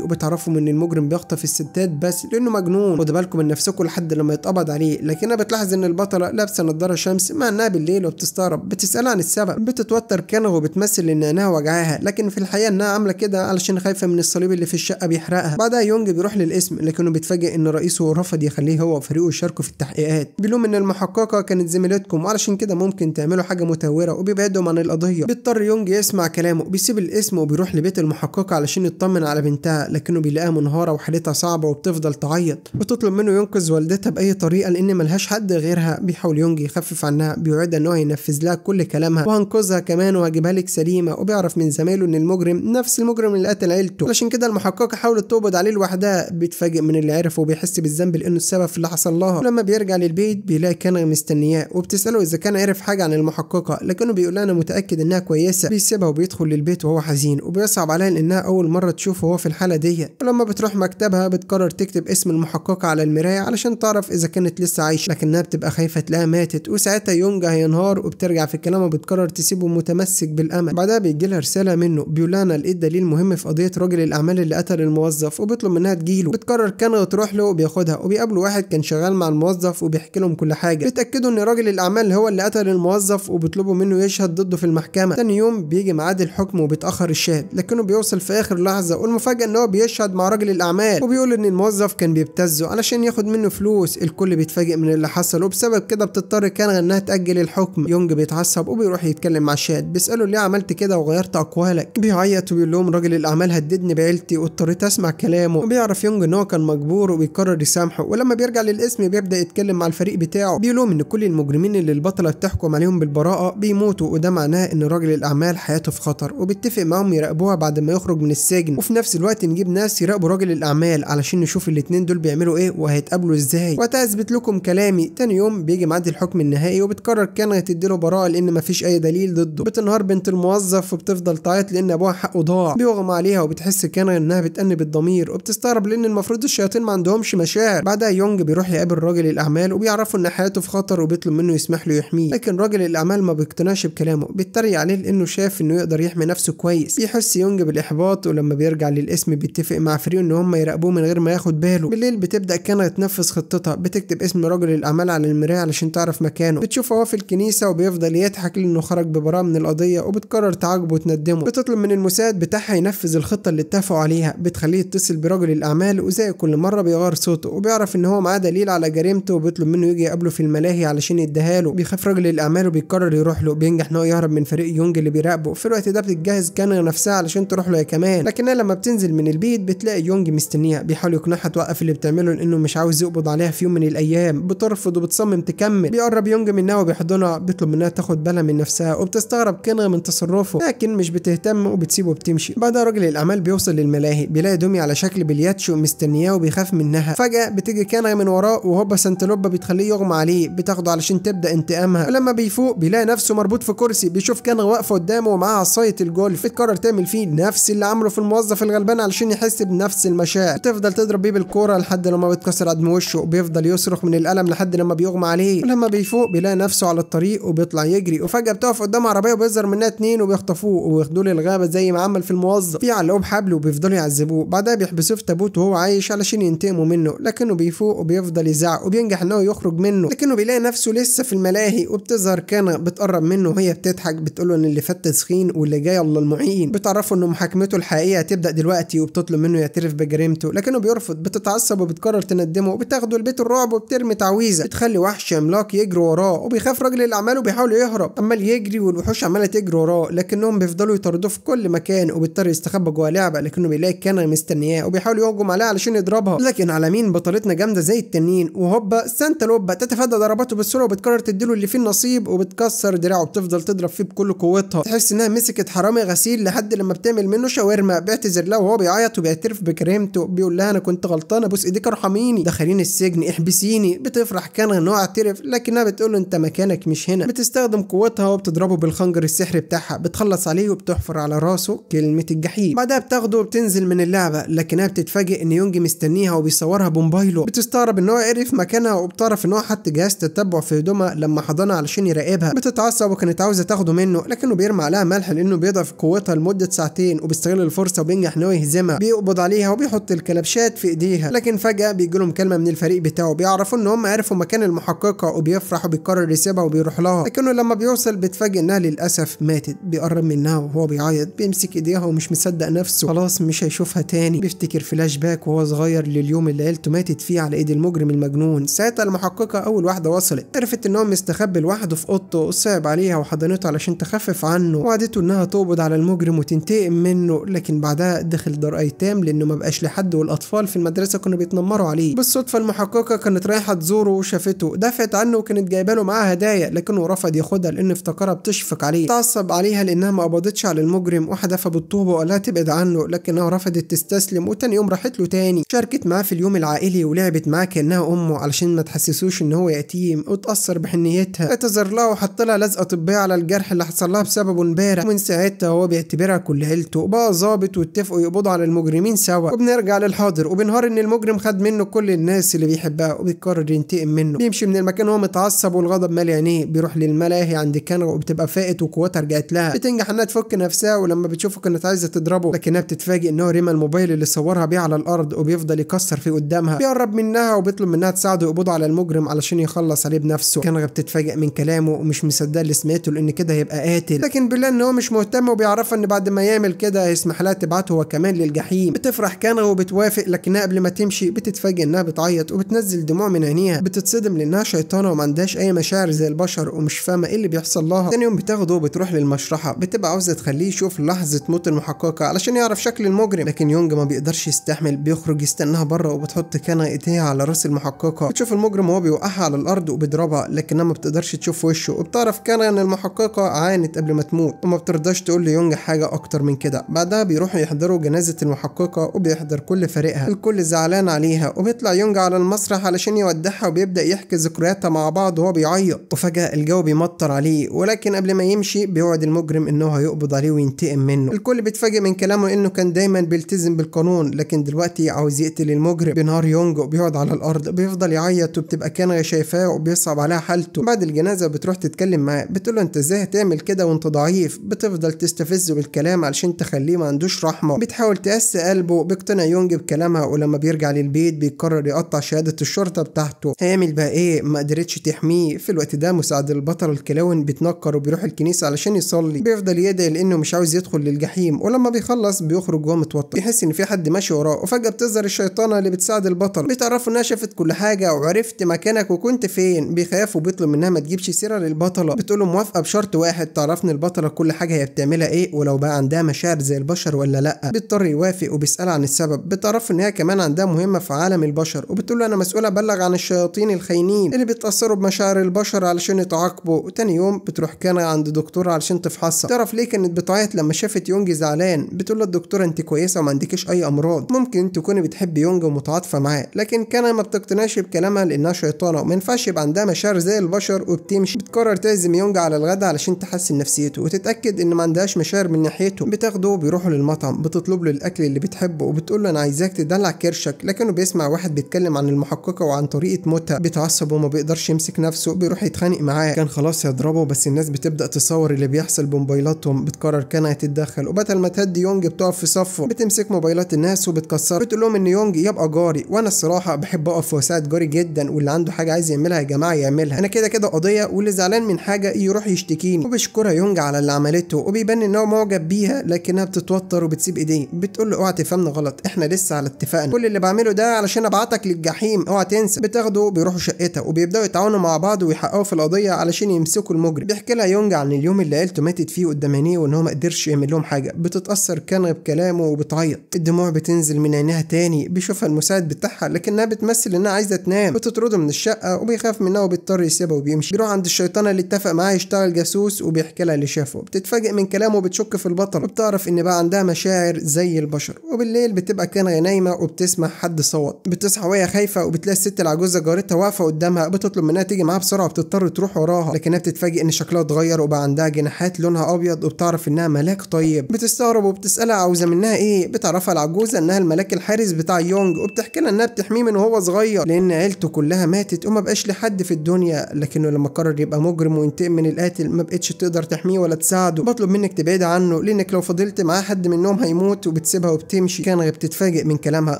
وبتعرفهم ان المجرم بيخطف الستات بس لانه مجنون خدوا بالكم من نفسكم لحد لما يتقبض عليه لكنها بتلاحظ ان البطله لابسه نظاره شمس مع انها بالليل وبتستغرب بتسال عن السبب بتتوتر كانه وبتمثل ان انها وجعاها لكن في الحقيقه انها عامله كده علشان خايفه من الصليب اللي في الشقه بيحرقها بعدها يونج بيروح للاسم لكنه بيتفاجئ ان رئيسه رفض يخليه هو وفريقه يشاركوا في التحقيقات بيلوم ان المحققه كانت زميلتكم وعلشان كده ممكن تعملوا حاجه متهوره وبيبعدهم عن القضيه بيضطر يونج يسمع كلامه بيسيب الاسم وبيروح لبيت المحققه علشان يطمن على بنتها لكنه بيلاقيها منهاره وحالتها صعبه وبتفضل تعيط المريض وتطلب منه ينقذ والدتها بأي طريقة لأن ملهاش حد غيرها بيحاول يونج يخفف عنها بيعد إن هو ينفذ لها كل كلامها وهنقذها كمان وهجيبها لك سليمة وبيعرف من زمايله إن المجرم نفس المجرم اللي قتل عيلته علشان كده المحققة حاولت تقبض عليه لوحدها بيتفاجئ من اللي عرفه وبيحس بالذنب لأنه السبب في اللي حصل لها ولما بيرجع للبيت بيلاقي كان مستنياه وبتسأله إذا كان عرف حاجة عن المحققة لكنه بيقول أنا متأكد إنها كويسة بيسيبها وبيدخل للبيت وهو حزين وبيصعب عليها لأنها أول مرة تشوفه وهو في الحالة ديت ولما بتروح مكتبها بتقرر تكتب اسم المحققة المحققة على المراية علشان تعرف إذا كانت لسه عايشة لكنها بتبقى خايفة تلاقيها ماتت وساعتها يونج هينهار وبترجع في كلامها بتقرر تسيبه متمسك بالأمل بعدها بيجي لها رسالة منه بيقول لها أنا لقيت دليل مهم في قضية راجل الأعمال اللي قتل الموظف وبيطلب منها تجيله بتقرر كان تروح له وبياخدها وبيقابلوا واحد كان شغال مع الموظف وبيحكي لهم كل حاجة بيتأكدوا إن راجل الأعمال هو اللي قتل الموظف وبيطلبوا منه يشهد ضده في المحكمة تاني يوم بيجي ميعاد الحكم وبيتأخر الشاهد لكنه بيوصل في آخر لحظة والمفاجأة إن هو بيشهد مع راجل الأعمال وبيقول إن الموظف كان بيبت بيبتزه علشان ياخد منه فلوس الكل بيتفاجئ من اللي حصل وبسبب كده بتضطر كان انها تأجل الحكم يونج بيتعصب وبيروح يتكلم مع شاد بيسأله ليه عملت كده وغيرت أقوالك بيعيط وبيقول لهم راجل الأعمال هددني بعيلتي واضطريت أسمع كلامه وبيعرف يونج إن هو كان مجبور وبيقرر يسامحه ولما بيرجع للاسم بيبدأ يتكلم مع الفريق بتاعه بيقول لهم إن كل المجرمين اللي البطلة بتحكم عليهم بالبراءة بيموتوا وده معناه إن راجل الأعمال حياته في خطر وبيتفق معاهم يراقبوها بعد ما يخرج من السجن وفي نفس الوقت نجيب ناس يراقبوا راجل الأعمال علشان نشوف الاثنين دول بيعملوا ايه وهيتقابلوا ازاي اثبت لكم كلامي تاني يوم بيجي معدي الحكم النهائي وبتقرر كان له براءه لان مفيش اي دليل ضده بتنهار بنت الموظف وبتفضل تعيط لان ابوها حقه ضاع بيغمى عليها وبتحس كان انها بتأنب الضمير وبتستغرب لان المفروض الشياطين ما عندهمش مشاعر بعدها يونج بيروح يقابل راجل الاعمال وبيعرفه ان حياته في خطر وبيطلب منه يسمح له يحميه لكن راجل الاعمال ما بيقتنعش بكلامه بيتريق عليه لانه شاف انه يقدر يحمي نفسه كويس بيحس يونج بالاحباط ولما بيرجع للاسم بيتفق مع فريق ان هم يراقبوه من غير ما ياخد باله بالليل بالليل بتبدأ كانت تنفذ خطتها بتكتب اسم رجل الأعمال على المراية علشان تعرف مكانه بتشوفه هو في الكنيسة وبيفضل يضحك لأنه خرج ببراءة من القضية وبتقرر تعاقبه وتندمه بتطلب من المساعد بتاعها ينفذ الخطة اللي اتفقوا عليها بتخليه يتصل برجل الأعمال وزي كل مرة بيغير صوته وبيعرف إن هو معاه دليل على جريمته وبيطلب منه يجي يقابله في الملاهي علشان يديها له بيخاف رجل الأعمال وبيقرر يروح له بينجح إن هو يهرب من فريق يونج اللي بيراقبه في الوقت ده بتتجهز كان نفسها علشان تروح له يا كمان لكنها لما بتنزل من البيت بتلاقي يونج مستنيها بيحاول يقنعها توقف اللي بتعمله لانه مش عاوز يقبض عليها في يوم من الايام بترفض وبتصمم تكمل بيقرب يونج منها وبيحضنها بيطلب منها تاخد بالها من نفسها وبتستغرب كنغ من تصرفه لكن مش بتهتم وبتسيبه وبتمشي بعدها راجل الاعمال بيوصل للملاهي بيلاقي دومي على شكل بلياتشو مستنياه وبيخاف منها فجاه بتيجي كنغ من وراه وهوبا سانتلوبا بتخليه يغمى عليه بتاخده علشان تبدا انتقامها ولما بيفوق بيلاقي نفسه مربوط في كرسي بيشوف كنغ واقفه قدامه ومعاها عصايه الجولف بتقرر تعمل فيه نفس اللي عمله في الموظف الغلبان علشان يحس بنفس المشاعر بتفضل تضرب بيه بالكوره لحد لما بيتكسر عظم وشه وبيفضل يصرخ من الألم لحد لما بيغمى عليه ولما بيفوق بيلاقي نفسه على الطريق وبيطلع يجري وفجأة بتقف قدام عربية وبيظهر منها اتنين وبيخطفوه وياخدوه للغابة زي ما عمل في الموظف بيعلقوه بحبل وبيفضلوا يعذبوه بعدها بيحبسوه في تابوت وهو عايش علشان ينتقموا منه لكنه بيفوق وبيفضل يزعق وبينجح ان هو يخرج منه لكنه بيلاقي نفسه لسه في الملاهي وبتظهر كان بتقرب منه وهي بتضحك بتقول له ان اللي فات تسخين واللي جاي الله المعين بتعرفه ان محاكمته الحقيقيه هتبدا دلوقتي وبتطلب منه يعترف بجريمته لكنه بيرفض بتتعصب بتعصب وبتقرر تندمه وبتاخده لبيت الرعب وبترمي تعويذه بتخلي وحش عملاق يجري وراه وبيخاف راجل الاعمال وبيحاول يهرب عمال يجري والوحوش عماله تجري وراه لكنهم بيفضلوا يطاردوه في كل مكان وبيضطر يستخبى جوه لعبه لكنه بيلاقي كان مستنياه وبيحاول يهجم عليها علشان يضربها لكن على مين بطلتنا جامده زي التنين وهوبا سانتا لوبا تتفادى ضرباته بالسرعه وبتقرر تديله اللي فيه النصيب وبتكسر دراعه وبتفضل تضرب فيه بكل قوتها تحس انها مسكت حرامي غسيل لحد لما بتعمل منه شاورما بيعتذر لها وهو بيعيط وبيعترف بكريمته بيقول لها انا كنت غلطانه بص ايديك ارحميني دخليني السجن احبسيني بتفرح كان انه اعترف لكنها بتقول له انت مكانك مش هنا بتستخدم قوتها وبتضربه بالخنجر السحري بتاعها بتخلص عليه وبتحفر على راسه كلمه الجحيم بعدها بتاخده وبتنزل من اللعبه لكنها بتتفاجئ ان يونج مستنيها وبيصورها بموبايله بتستغرب ان هو عرف مكانها وبتعرف ان هو حط جهاز تتبع في هدومها لما حضنها علشان يراقبها بتتعصب وكانت عاوزه تاخده منه لكنه بيرمي عليها ملح لانه بيضعف قوتها لمده ساعتين وبيستغل الفرصه وبينجح ان هو يهزمها بيقبض عليها وبيحط الكلبشات في ايديها لكن لكن فجأة بيجي لهم كلمة من الفريق بتاعه بيعرفوا ان هم عرفوا مكان المحققة وبيفرح وبيقرر يسيبها وبيروح لها لكنه لما بيوصل بيتفاجئ انها للأسف ماتت بيقرب منها وهو بيعيط بيمسك ايديها ومش مصدق نفسه خلاص مش هيشوفها تاني بيفتكر فلاش باك وهو صغير لليوم اللي عيلته ماتت فيه على ايد المجرم المجنون ساعتها المحققة اول واحدة وصلت عرفت ان هو مستخبي لوحده في اوضته وصعب عليها وحضنته علشان تخفف عنه وعدته انها تقبض على المجرم وتنتقم منه لكن بعدها دخل دار ايتام لانه مبقاش لحد والاطفال في المدرسة كانوا بيتنمروا عليه بالصدفه المحققه كانت رايحه تزوره وشافته دافعت عنه وكانت جايبه له معاه هدايا لكنه رفض ياخدها لان افتكرها بتشفق عليه تعصب عليها لانها ما قبضتش على المجرم وحدفها بالطوبه وقال لها تبعد عنه لكنها رفضت تستسلم وتاني يوم راحت له تاني شاركت معاه في اليوم العائلي ولعبت معاه كانها امه علشان ما تحسسوش ان هو يتيم وتاثر بحنيتها اعتذر لها وحط لها لزقه طبيه على الجرح اللي حصل لها بسببه امبارح ومن ساعتها هو بيعتبرها كل عيلته بقى ظابط واتفقوا يقبضوا على المجرمين سوا وبنرجع للحاضر وبنهار ان المجرم بيقوم خد منه كل الناس اللي بيحبها وبيقرر ينتقم منه بيمشي من المكان وهو متعصب والغضب مالي عينيه بيروح للملاهي عند كنغ وبتبقى فائت وقوتها رجعت لها بتنجح انها تفك نفسها ولما بتشوفه كانت عايزه تضربه لكنها بتتفاجئ ان هو رمى الموبايل اللي صورها بيه على الارض وبيفضل يكسر فيه قدامها بيقرب منها وبيطلب منها تساعده يقبض على المجرم علشان يخلص عليه بنفسه كنغ بتتفاجئ من كلامه ومش مصدقه اللي سمعته لان كده هيبقى قاتل لكن بالله ان هو مش مهتم وبيعرفها ان بعد ما يعمل كده هيسمح لها تبعته هو كمان للجحيم بتفرح كانغ وبتوافق لكنها قبل ما تمشي شيء بتتفاجئ انها بتعيط وبتنزل دموع من عينيها بتتصدم لانها شيطانه وما عندهاش اي مشاعر زي البشر ومش فاهمه ايه اللي بيحصل لها تاني يوم بتاخده وبتروح للمشرحه بتبقى عاوزه تخليه يشوف لحظه موت المحققه علشان يعرف شكل المجرم لكن يونج ما بيقدرش يستحمل بيخرج يستناها بره وبتحط كنه ايديها على راس المحققه بتشوف المجرم وهو بيوقعها على الارض وبيضربها لكنها ما بتقدرش تشوف وشه وبتعرف كان ان المحققه عانت قبل ما تموت وما بترضاش تقول ليونج حاجه اكتر من كده بعدها بيروحوا يحضروا جنازه المحققه وبيحضر كل فريقها الكل زعلان عليها وبيطلع يونج على المسرح علشان يودعها وبيبدأ يحكي ذكرياتها مع بعض وهو بيعيط وفجأة الجو بيمطر عليه ولكن قبل ما يمشي بيوعد المجرم إن هو هيقبض عليه وينتقم منه الكل بيتفاجئ من كلامه إنه كان دايما بيلتزم بالقانون لكن دلوقتي عاوز يقتل المجرم بنهار يونج وبيقعد على الأرض بيفضل يعيط وبتبقى كان شايفاه وبيصعب عليها حالته بعد الجنازة بتروح تتكلم معاه بتقول له أنت إزاي هتعمل كده وأنت ضعيف بتفضل تستفزه بالكلام علشان تخليه ما عندوش رحمة بتحاول تقسي قلبه بيقتنع يونج بكلامها ولما بيرجع على البيت بيقرر يقطع شهادة الشرطة بتاعته هيعمل بقى ايه ما قدرتش تحميه في الوقت ده مساعد البطل الكلاون بيتنكر وبيروح الكنيسة علشان يصلي بيفضل يدعي لانه مش عاوز يدخل للجحيم ولما بيخلص بيخرج وهو متوتر بيحس ان في حد ماشي وراه وفجأة بتظهر الشيطانة اللي بتساعد البطل بتعرفه انها شافت كل حاجة وعرفت مكانك وكنت فين بيخاف وبيطلب منها ما تجيبش سيرة للبطلة له موافقة بشرط واحد تعرفني البطلة كل حاجة هي بتعملها ايه ولو بقى عندها مشاعر زي البشر ولا لا بيضطر يوافق وبيسأل عن السبب بتعرف ان هي كمان عندها مهمة في عالم البشر وبتقول له أنا مسؤول أبلغ عن الشياطين الخاينين اللي بيتأثروا بمشاعر البشر علشان يتعاقبوا وتاني يوم بتروح كان عند دكتور علشان تفحصها تعرف ليه كانت بتعيط لما شافت يونج زعلان بتقول له الدكتورة أنت كويسة وما عندكش أي أمراض ممكن تكوني بتحبي يونج ومتعاطفة معاه لكن كان ما بتقتنعش بكلامها لأنها شيطانة وما ينفعش يبقى عندها مشاعر زي البشر وبتمشي بتقرر تعزم يونج على الغدا علشان تحسن نفسيته وتتأكد إن ما عندهاش مشاعر من ناحيته بتاخده وبيروحوا للمطعم بتطلب له الأكل اللي بتحبه وبتقول له أنا عايزاك تدلع كرشك كانوا بيسمع واحد بيتكلم عن المحققة وعن طريقة موتها بيتعصب وما بيقدرش يمسك نفسه بيروح يتخانق معاه كان خلاص يضربه بس الناس بتبدأ تصور اللي بيحصل بموبايلاتهم بتقرر كانها تتدخل وبدل ما تهدي يونج بتقف في صفه بتمسك موبايلات الناس وبتكسر بتقول لهم ان يونج يبقى جاري وانا الصراحة بحب اقف واساعد جاري جدا واللي عنده حاجة عايز يعملها يا جماعة يعملها انا كده كده قضية واللي زعلان من حاجة يروح يشتكيني وبيشكرها يونج على اللي عملته وبيبان ان هو معجب بيها لكنها بتتوتر وبتسيب ايديه بتقول له اوعى تفهمنا غلط احنا لسه على اتفاقنا كل اللي بعمله بتعمله ده علشان ابعتك للجحيم اوعى تنسى بتاخده بيروحوا شقتها وبيبداوا يتعاونوا مع بعض ويحققوا في القضيه علشان يمسكوا المجرم بيحكي لها يونج عن اليوم اللي عيلته ماتت فيه قدام عينيه وان هو ما قدرش يعمل لهم حاجه بتتاثر كان بكلامه وبتعيط الدموع بتنزل من عينيها تاني بيشوفها المساعد بتاعها لكنها بتمثل انها عايزه تنام بتطرده من الشقه وبيخاف منها وبيضطر يسيبها وبيمشي بيروح عند الشيطان اللي اتفق معاه يشتغل جاسوس وبيحكي لها اللي شافه بتتفاجئ من كلامه وبتشك في البطل وبتعرف ان بقى عندها مشاعر زي البشر وبالليل بتبقى كان نايمه وبتسمع حد حد صوت بتصحى وهي خايفه وبتلاقي الست العجوزه جارتها واقفه قدامها بتطلب منها تيجي معاها بسرعه وبتضطر تروح وراها لكنها بتتفاجئ ان شكلها اتغير وبقى عندها جناحات لونها ابيض وبتعرف انها ملاك طيب بتستغرب وبتسالها عاوزه منها ايه بتعرفها العجوزه انها الملاك الحارس بتاع يونج وبتحكي لها انها بتحميه من وهو صغير لان عيلته كلها ماتت وما بقاش لحد في الدنيا لكنه لما قرر يبقى مجرم وينتقم من القاتل ما بقتش تقدر تحميه ولا تساعده بطلب منك تبعد عنه لانك لو فضلت معاه حد منهم هيموت وبتسيبها وبتمشي كان بتتفاجئ من كلامها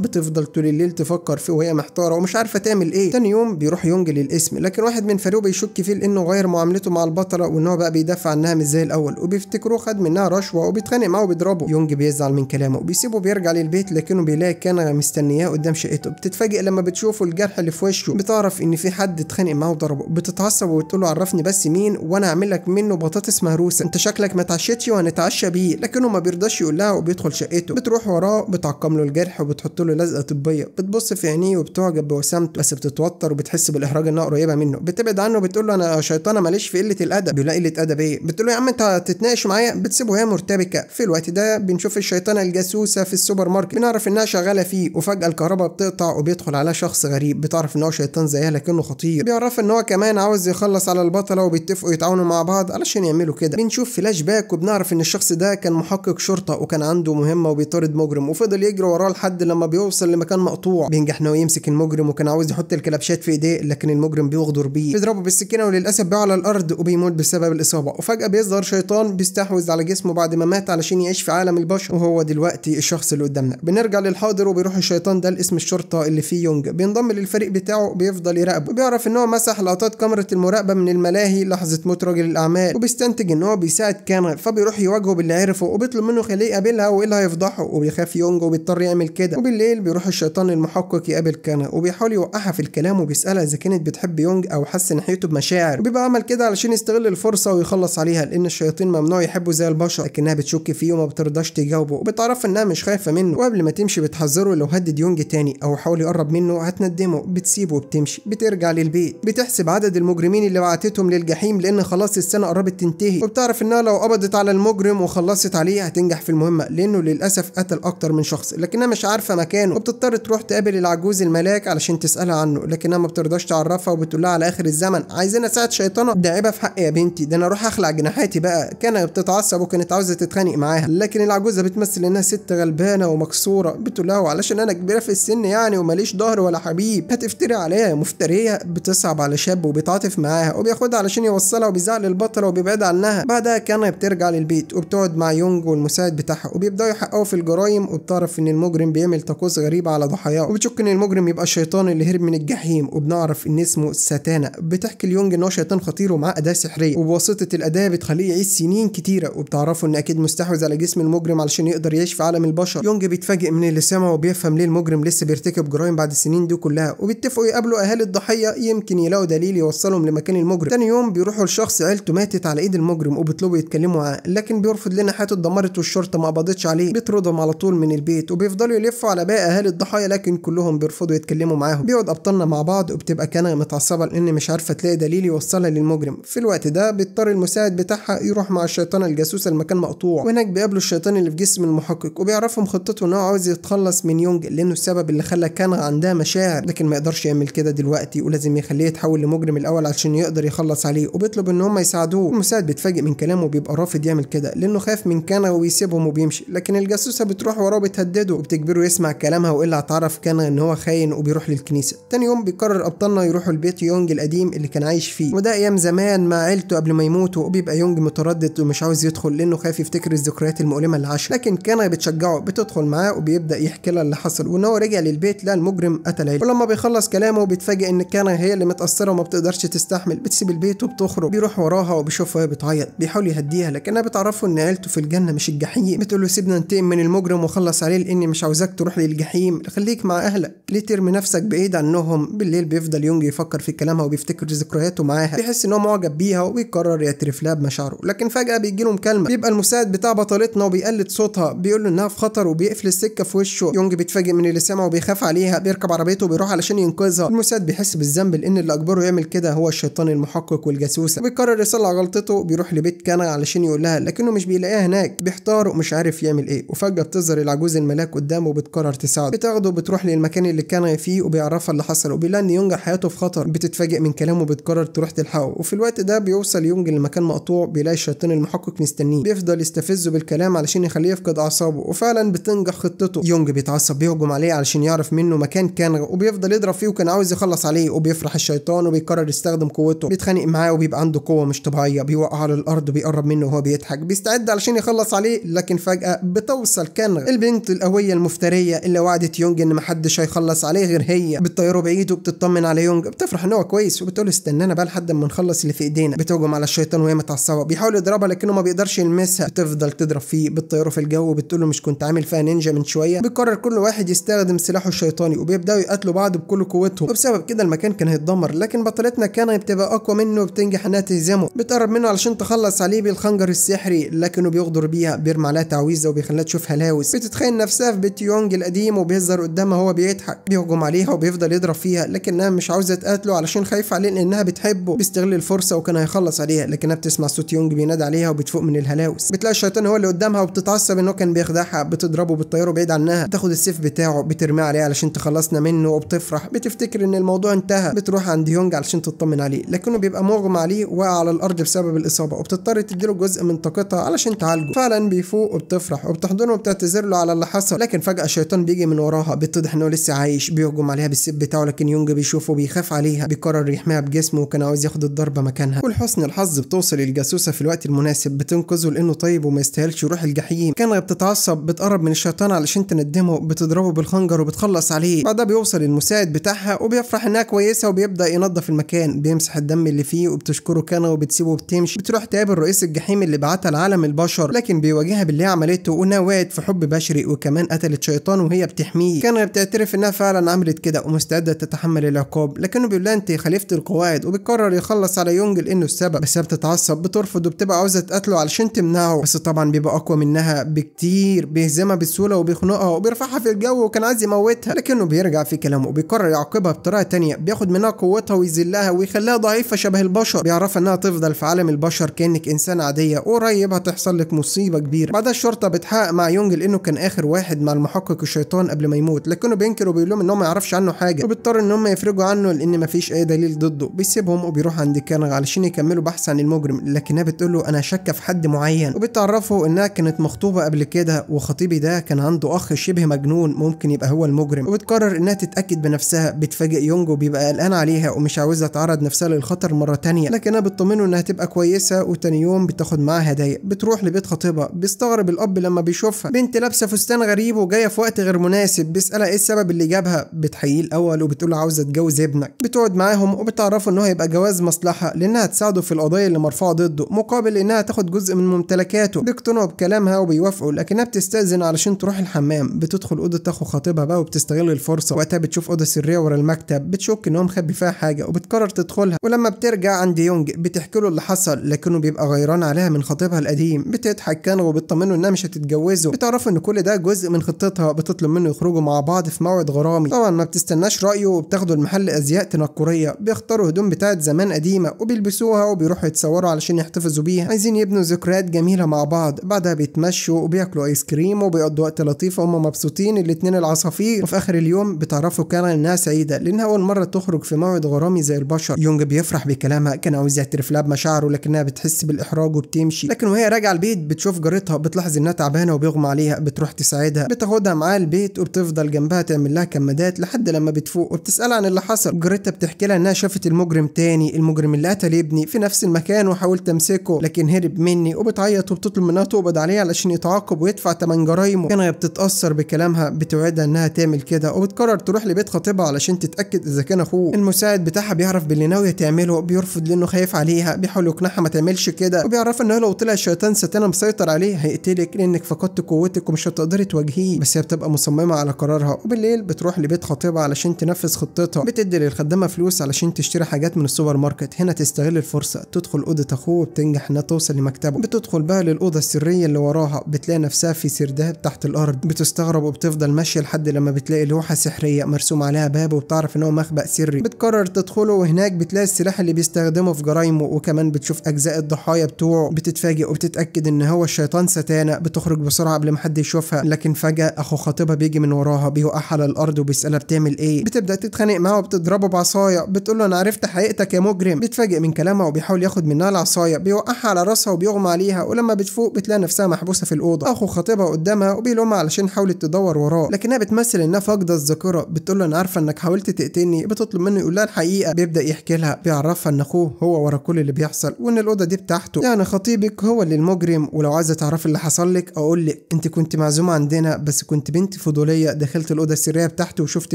بتفضل طول الليل تفكر فيه وهي محتاره ومش عارفه تعمل ايه تاني يوم بيروح يونج للاسم لكن واحد من فريقه بيشك فيه لانه غير معاملته مع البطله وان هو بقى بيدافع عنها مش زي الاول وبيفتكروه خد منها رشوه وبيتخانق معاه وبيضربه يونج بيزعل من كلامه وبيسيبه بيرجع للبيت لكنه بيلاقي كان مستنياه قدام شقته بتتفاجئ لما بتشوفه الجرح اللي في وشه بتعرف ان في حد اتخانق معاه وضربه بتتعصب وبتقول له عرفني بس مين وانا اعمل لك منه بطاطس مهروسه انت شكلك ما اتعشتش وهنتعشى بيه لكنه ما بيرضاش يقولها وبيدخل شقته بتروح وراه بتعقم له الجرح وبتحط له لزقه طبيه العاطفيه بتبص في عينيه وبتعجب بوسامته بس بتتوتر وبتحس بالاحراج انها قريبه منه بتبعد عنه بتقول له انا شيطانه ماليش في قله الادب بيقول لها قله ادب ايه بتقول له يا عم انت تتناقش معايا بتسيبه هي مرتبكه في الوقت ده بنشوف الشيطانه الجاسوسه في السوبر ماركت بنعرف انها شغاله فيه وفجاه الكهرباء بتقطع وبيدخل عليها شخص غريب بتعرف ان هو شيطان زيها لكنه خطير بيعرف ان هو كمان عاوز يخلص على البطله وبيتفقوا يتعاونوا مع بعض علشان يعملوا كده بنشوف فلاش باك وبنعرف ان الشخص ده كان محقق شرطه وكان عنده مهمه وبيطارد مجرم وفضل يجري وراه لحد لما بيوصل لمكان مقطوع بينجح ان هو يمسك المجرم وكان عاوز يحط الكلبشات في ايديه لكن المجرم بيغدر بيه بيضربه بالسكينه وللاسف بيقع على الارض وبيموت بسبب الاصابه وفجاه بيظهر شيطان بيستحوذ على جسمه بعد ما مات علشان يعيش في عالم البشر وهو دلوقتي الشخص اللي قدامنا بنرجع للحاضر وبيروح الشيطان ده لاسم الشرطه اللي فيه يونج بينضم للفريق بتاعه بيفضل يراقبه وبيعرف ان هو مسح لقطات كاميرا المراقبه من الملاهي لحظه موت راجل الاعمال وبيستنتج ان هو بيساعد كان فبيروح يواجهه باللي عرفه وبيطلب منه خليه يقابلها وايه اللي هيفضحه وبيخاف يونج وبيضطر يعمل كده وبالليل بيروح الشيطان الشيطان المحقق يقابل كانا وبيحاول يوقعها في الكلام وبيسألها إذا كانت بتحب يونج أو حس ناحيته بمشاعر وبيبقى عمل كده علشان يستغل الفرصة ويخلص عليها لأن الشياطين ممنوع يحبوا زي البشر لكنها بتشك فيه وما بترضاش تجاوبه وبتعرف إنها مش خايفة منه وقبل ما تمشي بتحذره لو هدد يونج تاني أو حاول يقرب منه هتندمه بتسيبه وبتمشي بترجع للبيت بتحسب عدد المجرمين اللي وعدتهم للجحيم لأن خلاص السنة قربت تنتهي وبتعرف إنها لو قبضت على المجرم وخلصت عليه هتنجح في المهمة لأنه للأسف قتل أكتر من شخص لكنها مش عارفة مكانه وبتضطر تقدر تروح تقابل العجوز الملاك علشان تسالها عنه لكنها ما بترضاش تعرفها وبتقول لها على اخر الزمن عايزين اساعد شيطانه داعبة في حقي يا بنتي ده انا اروح اخلع جناحاتي بقى كان بتتعصب وكانت عاوزه تتخانق معاها لكن العجوزه بتمثل انها ست غلبانه ومكسوره بتقول لها وعلشان انا كبيره في السن يعني وماليش ظهر ولا حبيب هتفتري عليها مفتريه بتصعب على شاب وبيتعاطف معاها وبياخدها علشان يوصلها وبيزعل البطله وبيبعد عنها بعدها كان بترجع للبيت وبتقعد مع يونج والمساعد بتاعها وبيبداوا يحققوا في الجرايم وبتعرف ان المجرم بيعمل طقوس غريبه على على ضحاياه وبتشك ان المجرم يبقى الشيطان اللي هرب من الجحيم وبنعرف ان اسمه ساتانا بتحكي ليونج ان هو شيطان خطير ومعاه اداه سحريه وبواسطه الاداه بتخليه يعيش سنين كتيره وبتعرفوا ان اكيد مستحوذ على جسم المجرم علشان يقدر يعيش في عالم البشر يونج بيتفاجئ من اللي سمعه وبيفهم ليه المجرم لسه بيرتكب جرائم بعد السنين دي كلها وبيتفقوا يقابلوا اهالي الضحيه يمكن يلاقوا دليل يوصلهم لمكان المجرم تاني يوم بيروحوا لشخص عيلته ماتت على ايد المجرم وبيطلبوا يتكلموا معاه لكن بيرفض لان حياته اتدمرت والشرطه ما قبضتش عليه بيطردهم على طول من البيت وبيفضلوا يلفوا على باقي اهالي الضحيه الضحايا لكن كلهم بيرفضوا يتكلموا معاهم بيقعد ابطالنا مع بعض وبتبقى كان متعصبه لان مش عارفه تلاقي دليل يوصلها للمجرم في الوقت ده بيضطر المساعد بتاعها يروح مع الشيطانه الجاسوسه المكان مقطوع وهناك بيقابلوا الشيطان اللي في جسم المحقق وبيعرفهم خطته ان هو عاوز يتخلص من يونج لانه السبب اللي خلى كان عندها مشاعر لكن ما يقدرش يعمل كده دلوقتي ولازم يخليه يتحول لمجرم الاول عشان يقدر يخلص عليه وبيطلب ان هم يساعدوه المساعد بيتفاجئ من كلامه وبيبقى رافض يعمل كده لانه خاف من كانغ ويسيبهم وبيمشي لكن الجاسوسه بتروح وراه بتهدده وبتجبره يسمع كلامها والا اعترف كان ان هو خاين وبيروح للكنيسه تاني يوم بيقرر ابطالنا يروحوا البيت يونج القديم اللي كان عايش فيه وده ايام زمان مع عيلته قبل ما يموت وبيبقى يونج متردد ومش عاوز يدخل لانه خايف يفتكر الذكريات المؤلمه اللي عاشها لكن كان بتشجعه بتدخل معاه وبيبدا يحكي لها اللي حصل وان هو رجع للبيت لقى المجرم قتل عيلته ولما بيخلص كلامه بيتفاجئ ان كان هي اللي متاثره وما بتقدرش تستحمل بتسيب البيت وبتخرج بيروح وراها وبيشوفها وهي بتعيط بيحاول يهديها لكنها بتعرفه ان عيلته في الجنه مش الجحيم بتقول له سيبنا ننتقم من المجرم وخلص عليه لاني مش عاوزاك تروح للجحيم خليك مع أهلك ليه ترمي نفسك بعيد عنهم بالليل بيفضل يونج يفكر في كلامها وبيفتكر ذكرياته معاها بيحس إن هو معجب بيها وبيقرر يعترف لها بمشاعره لكن فجأة بيجيله مكالمة بيبقى المساعد بتاع بطلتنا وبيقلد صوتها بيقول له إنها في خطر وبيقفل السكة في وشه يونج بيتفاجئ من اللي سمعه وبيخاف عليها بيركب عربيته وبيروح علشان ينقذها المساعد بيحس بالذنب لأن اللي أجبره يعمل كده هو الشيطان المحقق والجاسوسة وبيقرر يصلح غلطته بيروح لبيت كان علشان يقول لها لكنه مش بيلاقيها هناك بيحتار ومش عارف يعمل إيه وفجأة بتظهر العجوز الملاك قدامه وبتقرر تساعده برضه بتروح للمكان اللي كان فيه وبيعرفها اللي حصل وبيلاقي ان يونج حياته في خطر بتتفاجئ من كلامه بتقرر تروح تلحقه وفي الوقت ده بيوصل يونج لمكان مقطوع بيلاقي الشيطان المحقق مستنيه بيفضل يستفزه بالكلام علشان يخليه يفقد اعصابه وفعلا بتنجح خطته يونج بيتعصب بيهجم عليه علشان يعرف منه مكان كان وبيفضل يضرب فيه وكان عاوز يخلص عليه وبيفرح الشيطان وبيقرر يستخدم قوته بيتخانق معاه وبيبقى عنده قوه مش طبيعيه بيوقع على الارض بيقرب منه وهو بيضحك بيستعد علشان يخلص عليه لكن فجاه بتوصل كانغ البنت القويه المفتريه اللي وعدت يونج يونج ان محدش هيخلص عليه غير هي بتطيره بعيد وبتطمن على يونج بتفرح ان هو كويس وبتقول استنانا بقى لحد ما نخلص اللي في ايدينا بتهجم على الشيطان وهي متعصبه بيحاول يضربها لكنه ما بيقدرش يلمسها بتفضل تضرب فيه بتطيره في الجو وبتقول له مش كنت عامل فيها نينجا من شويه بيقرر كل واحد يستخدم سلاحه الشيطاني وبيبداوا يقاتلوا بعض بكل قوتهم وبسبب كده المكان كان هيتدمر لكن بطلتنا كان بتبقى اقوى منه وبتنجح انها تهزمه بتقرب منه علشان تخلص عليه بالخنجر السحري لكنه بيغدر بيها بيرمي عليها تعويذه وبيخليها تشوف هلاوس بتتخيل نفسها في بيت يونج القديم وبيهزر قدامها هو بيضحك بيهجم عليها وبيفضل يضرب فيها لكنها مش عاوزه تقاتله علشان خايفه عليه لانها بتحبه بيستغل الفرصه وكان هيخلص عليها لكنها بتسمع صوت يونج بينادي عليها وبتفوق من الهلاوس بتلاقي الشيطان هو اللي قدامها وبتتعصب ان هو كان بيخدعها بتضربه بتطيره بعيد عنها بتاخد السيف بتاعه بترميه عليه علشان تخلصنا منه وبتفرح بتفتكر ان الموضوع انتهى بتروح عند يونج علشان تطمن عليه لكنه بيبقى مغمى عليه وقع على الارض بسبب الاصابه وبتضطر تديله جزء من طاقتها علشان تعالجه فعلا بيفوق وبتفرح وبتحضنه وبتعتذر له على اللي حصل لكن فجاه الشيطان بيجي من وراها بيقراها بتضح انه لسه عايش بيهجم عليها بالسيف بتاعه لكن يونج بيشوفه بيخاف عليها بيقرر يحميها بجسمه وكان عاوز ياخد الضربه مكانها ولحسن الحظ بتوصل الجاسوسه في الوقت المناسب بتنقذه لانه طيب وما يستاهلش يروح الجحيم كان بتتعصب بتقرب من الشيطان علشان تندمه بتضربه بالخنجر وبتخلص عليه بعدها بيوصل المساعد بتاعها وبيفرح انها كويسه وبيبدا ينظف المكان بيمسح الدم اللي فيه وبتشكره كان وبتسيبه وبتمشي بتروح تقابل رئيس الجحيم اللي بعتها لعالم البشر لكن بيواجهها باللي عملته وانها وقعت في حب بشري وكمان قتلت شيطان وهي بتحميه يعني كانت بتعترف إنها فعلا عملت كده ومستعدة تتحمل العقاب لكنه بيقول لها أنت خليفه القواعد وبيقرر يخلص على يونج لأنه السبب بس هي بتتعصب بترفض وبتبقى عاوزة تقتله علشان تمنعه بس طبعا بيبقى أقوى منها بكتير بيهزمها بسهولة وبيخنقها وبيرفعها في الجو وكان عايز يموتها لكنه بيرجع في كلامه وبيقرر يعاقبها بطريقة تانية بياخد منها قوتها ويذلها ويخليها ضعيفة شبه البشر بيعرفها إنها تفضل في عالم البشر كأنك إنسان عادية وقريب هتحصل لك مصيبة كبيرة بعدها الشرطة بتحقق مع يونج لأنه كان آخر واحد مع المحقق الشيطان قبل ما يموت لكنه بينكر وبيقول لهم ان هو ما يعرفش عنه حاجه وبيضطر ان هم يفرجوا عنه لان مفيش اي دليل ضده بيسيبهم وبيروح عند كانغ علشان يكملوا بحث عن المجرم لكنها بتقول له انا شاكه في حد معين وبتعرفه انها كانت مخطوبه قبل كده وخطيبي ده كان عنده اخ شبه مجنون ممكن يبقى هو المجرم وبتقرر انها تتاكد بنفسها بتفاجئ يونج وبيبقى قلقان عليها ومش عاوزه تعرض نفسها للخطر مره تانية لكنها بتطمنه انها تبقى كويسه وتاني يوم بتاخد معاها هدايا بتروح لبيت خطيبها بيستغرب الاب لما بيشوفها بنت لابسه فستان غريب وجايه في وقت غير مناسب بيسألها ايه السبب اللي جابها بتحييه الأول وبتقول عاوزة اتجوز ابنك بتقعد معاهم وبتعرفه إن هو هيبقى جواز مصلحة لأنها تساعده في القضية اللي مرفوعة ضده مقابل إنها تاخد جزء من ممتلكاته بيقتنعوا بكلامها وبيوافقوا لكنها بتستأذن علشان تروح الحمام بتدخل أوضة أخو خطيبها بقى وبتستغل الفرصة وقتها بتشوف أوضة سرية ورا المكتب بتشك إن هو مخبي فيها حاجة وبتقرر تدخلها ولما بترجع عند يونج بتحكي له اللي حصل لكنه بيبقى غيران عليها من خطيبها القديم بتضحك كانه وبتطمنه إنها مش هتتجوزه بتعرفه إن كل ده جزء من خطتها بتطلب منه يخرجوا مع بعض في موعد غرامي طبعا ما بتستناش رأيه وبتاخدوا المحل أزياء تنكرية بيختاروا هدوم بتاعت زمان قديمة وبيلبسوها وبيروحوا يتصوروا علشان يحتفظوا بيها عايزين يبنوا ذكريات جميلة مع بعض بعدها بيتمشوا وبياكلوا آيس كريم وبيقضوا وقت لطيف وهم مبسوطين الاتنين العصافير وفي آخر اليوم بتعرفوا كان إنها سعيدة لأنها أول مرة تخرج في موعد غرامي زي البشر يونج بيفرح بكلامها كان عاوز يعترف لها بمشاعره لكنها بتحس بالإحراج وبتمشي لكن وهي راجعة البيت بتشوف جارتها بتلاحظ إنها تعبانة وبيغمى عليها بتروح تساعدها بتاخدها معاها البيت وبتفضل بتفضل جنبها تعمل لها كمادات لحد لما بتفوق وبتسألها عن اللي حصل جريتا بتحكي لها انها شافت المجرم تاني المجرم اللي قتل ابني في نفس المكان وحاولت امسكه لكن هرب مني وبتعيط وبتطلب منها تقبض عليه علشان يتعاقب ويدفع تمن جرايمه هي بتتأثر بكلامها بتوعدها انها تعمل كده وبتقرر تروح لبيت خطيبها علشان تتأكد اذا كان اخوه المساعد بتاعها بيعرف باللي ناوية تعمله بيرفض لانه خايف عليها بيحاول يقنعها ما تعملش كده وبيعرفها انه لو طلع الشيطان ستانا مسيطر عليه هيقتلك لانك فقدت قوتك ومش هتقدري تواجهيه بس هي بتبقى مصممة على قرارها وبالليل بتروح لبيت خطيبها علشان تنفذ خطتها بتدي للخدامه فلوس علشان تشتري حاجات من السوبر ماركت هنا تستغل الفرصه تدخل اوضه اخوه وبتنجح انها توصل لمكتبه بتدخل بقى للاوضه السريه اللي وراها بتلاقي نفسها في سرداب تحت الارض بتستغرب وبتفضل ماشيه لحد لما بتلاقي لوحه سحريه مرسوم عليها باب وبتعرف ان هو مخبأ سري بتقرر تدخله وهناك بتلاقي السلاح اللي بيستخدمه في جرايمه وكمان بتشوف اجزاء الضحايا بتوعه بتتفاجئ وبتتاكد ان هو الشيطان ستانه بتخرج بسرعه قبل ما حد يشوفها لكن فجاه اخو خطيبها بيجي من وراها وراها بيوقعها الأرض وبيسالها بتعمل ايه بتبدا تتخانق معاه وبتضربه بعصايه بتقول له انا عرفت حقيقتك يا مجرم بيتفاجئ من كلامها وبيحاول ياخد منها العصايه بيوقعها على راسها وبيغمى عليها ولما بتفوق بتلاقي نفسها محبوسه في الاوضه اخو خطيبها قدامها وبيلومها علشان حاولت تدور وراه لكنها بتمثل انها فاقده الذاكره بتقول له انا عارفه انك حاولت تقتلني بتطلب منه يقول لها الحقيقه بيبدا يحكي لها بيعرفها ان اخوه هو ورا كل اللي بيحصل وان الاوضه دي بتاعته يعني خطيبك هو اللي المجرم ولو عايزه تعرفي اللي حصل لك اقول لك انت كنت معزومه عندنا بس كنت بنت فضوليه دخلت الاوضه السريه بتاعته وشفت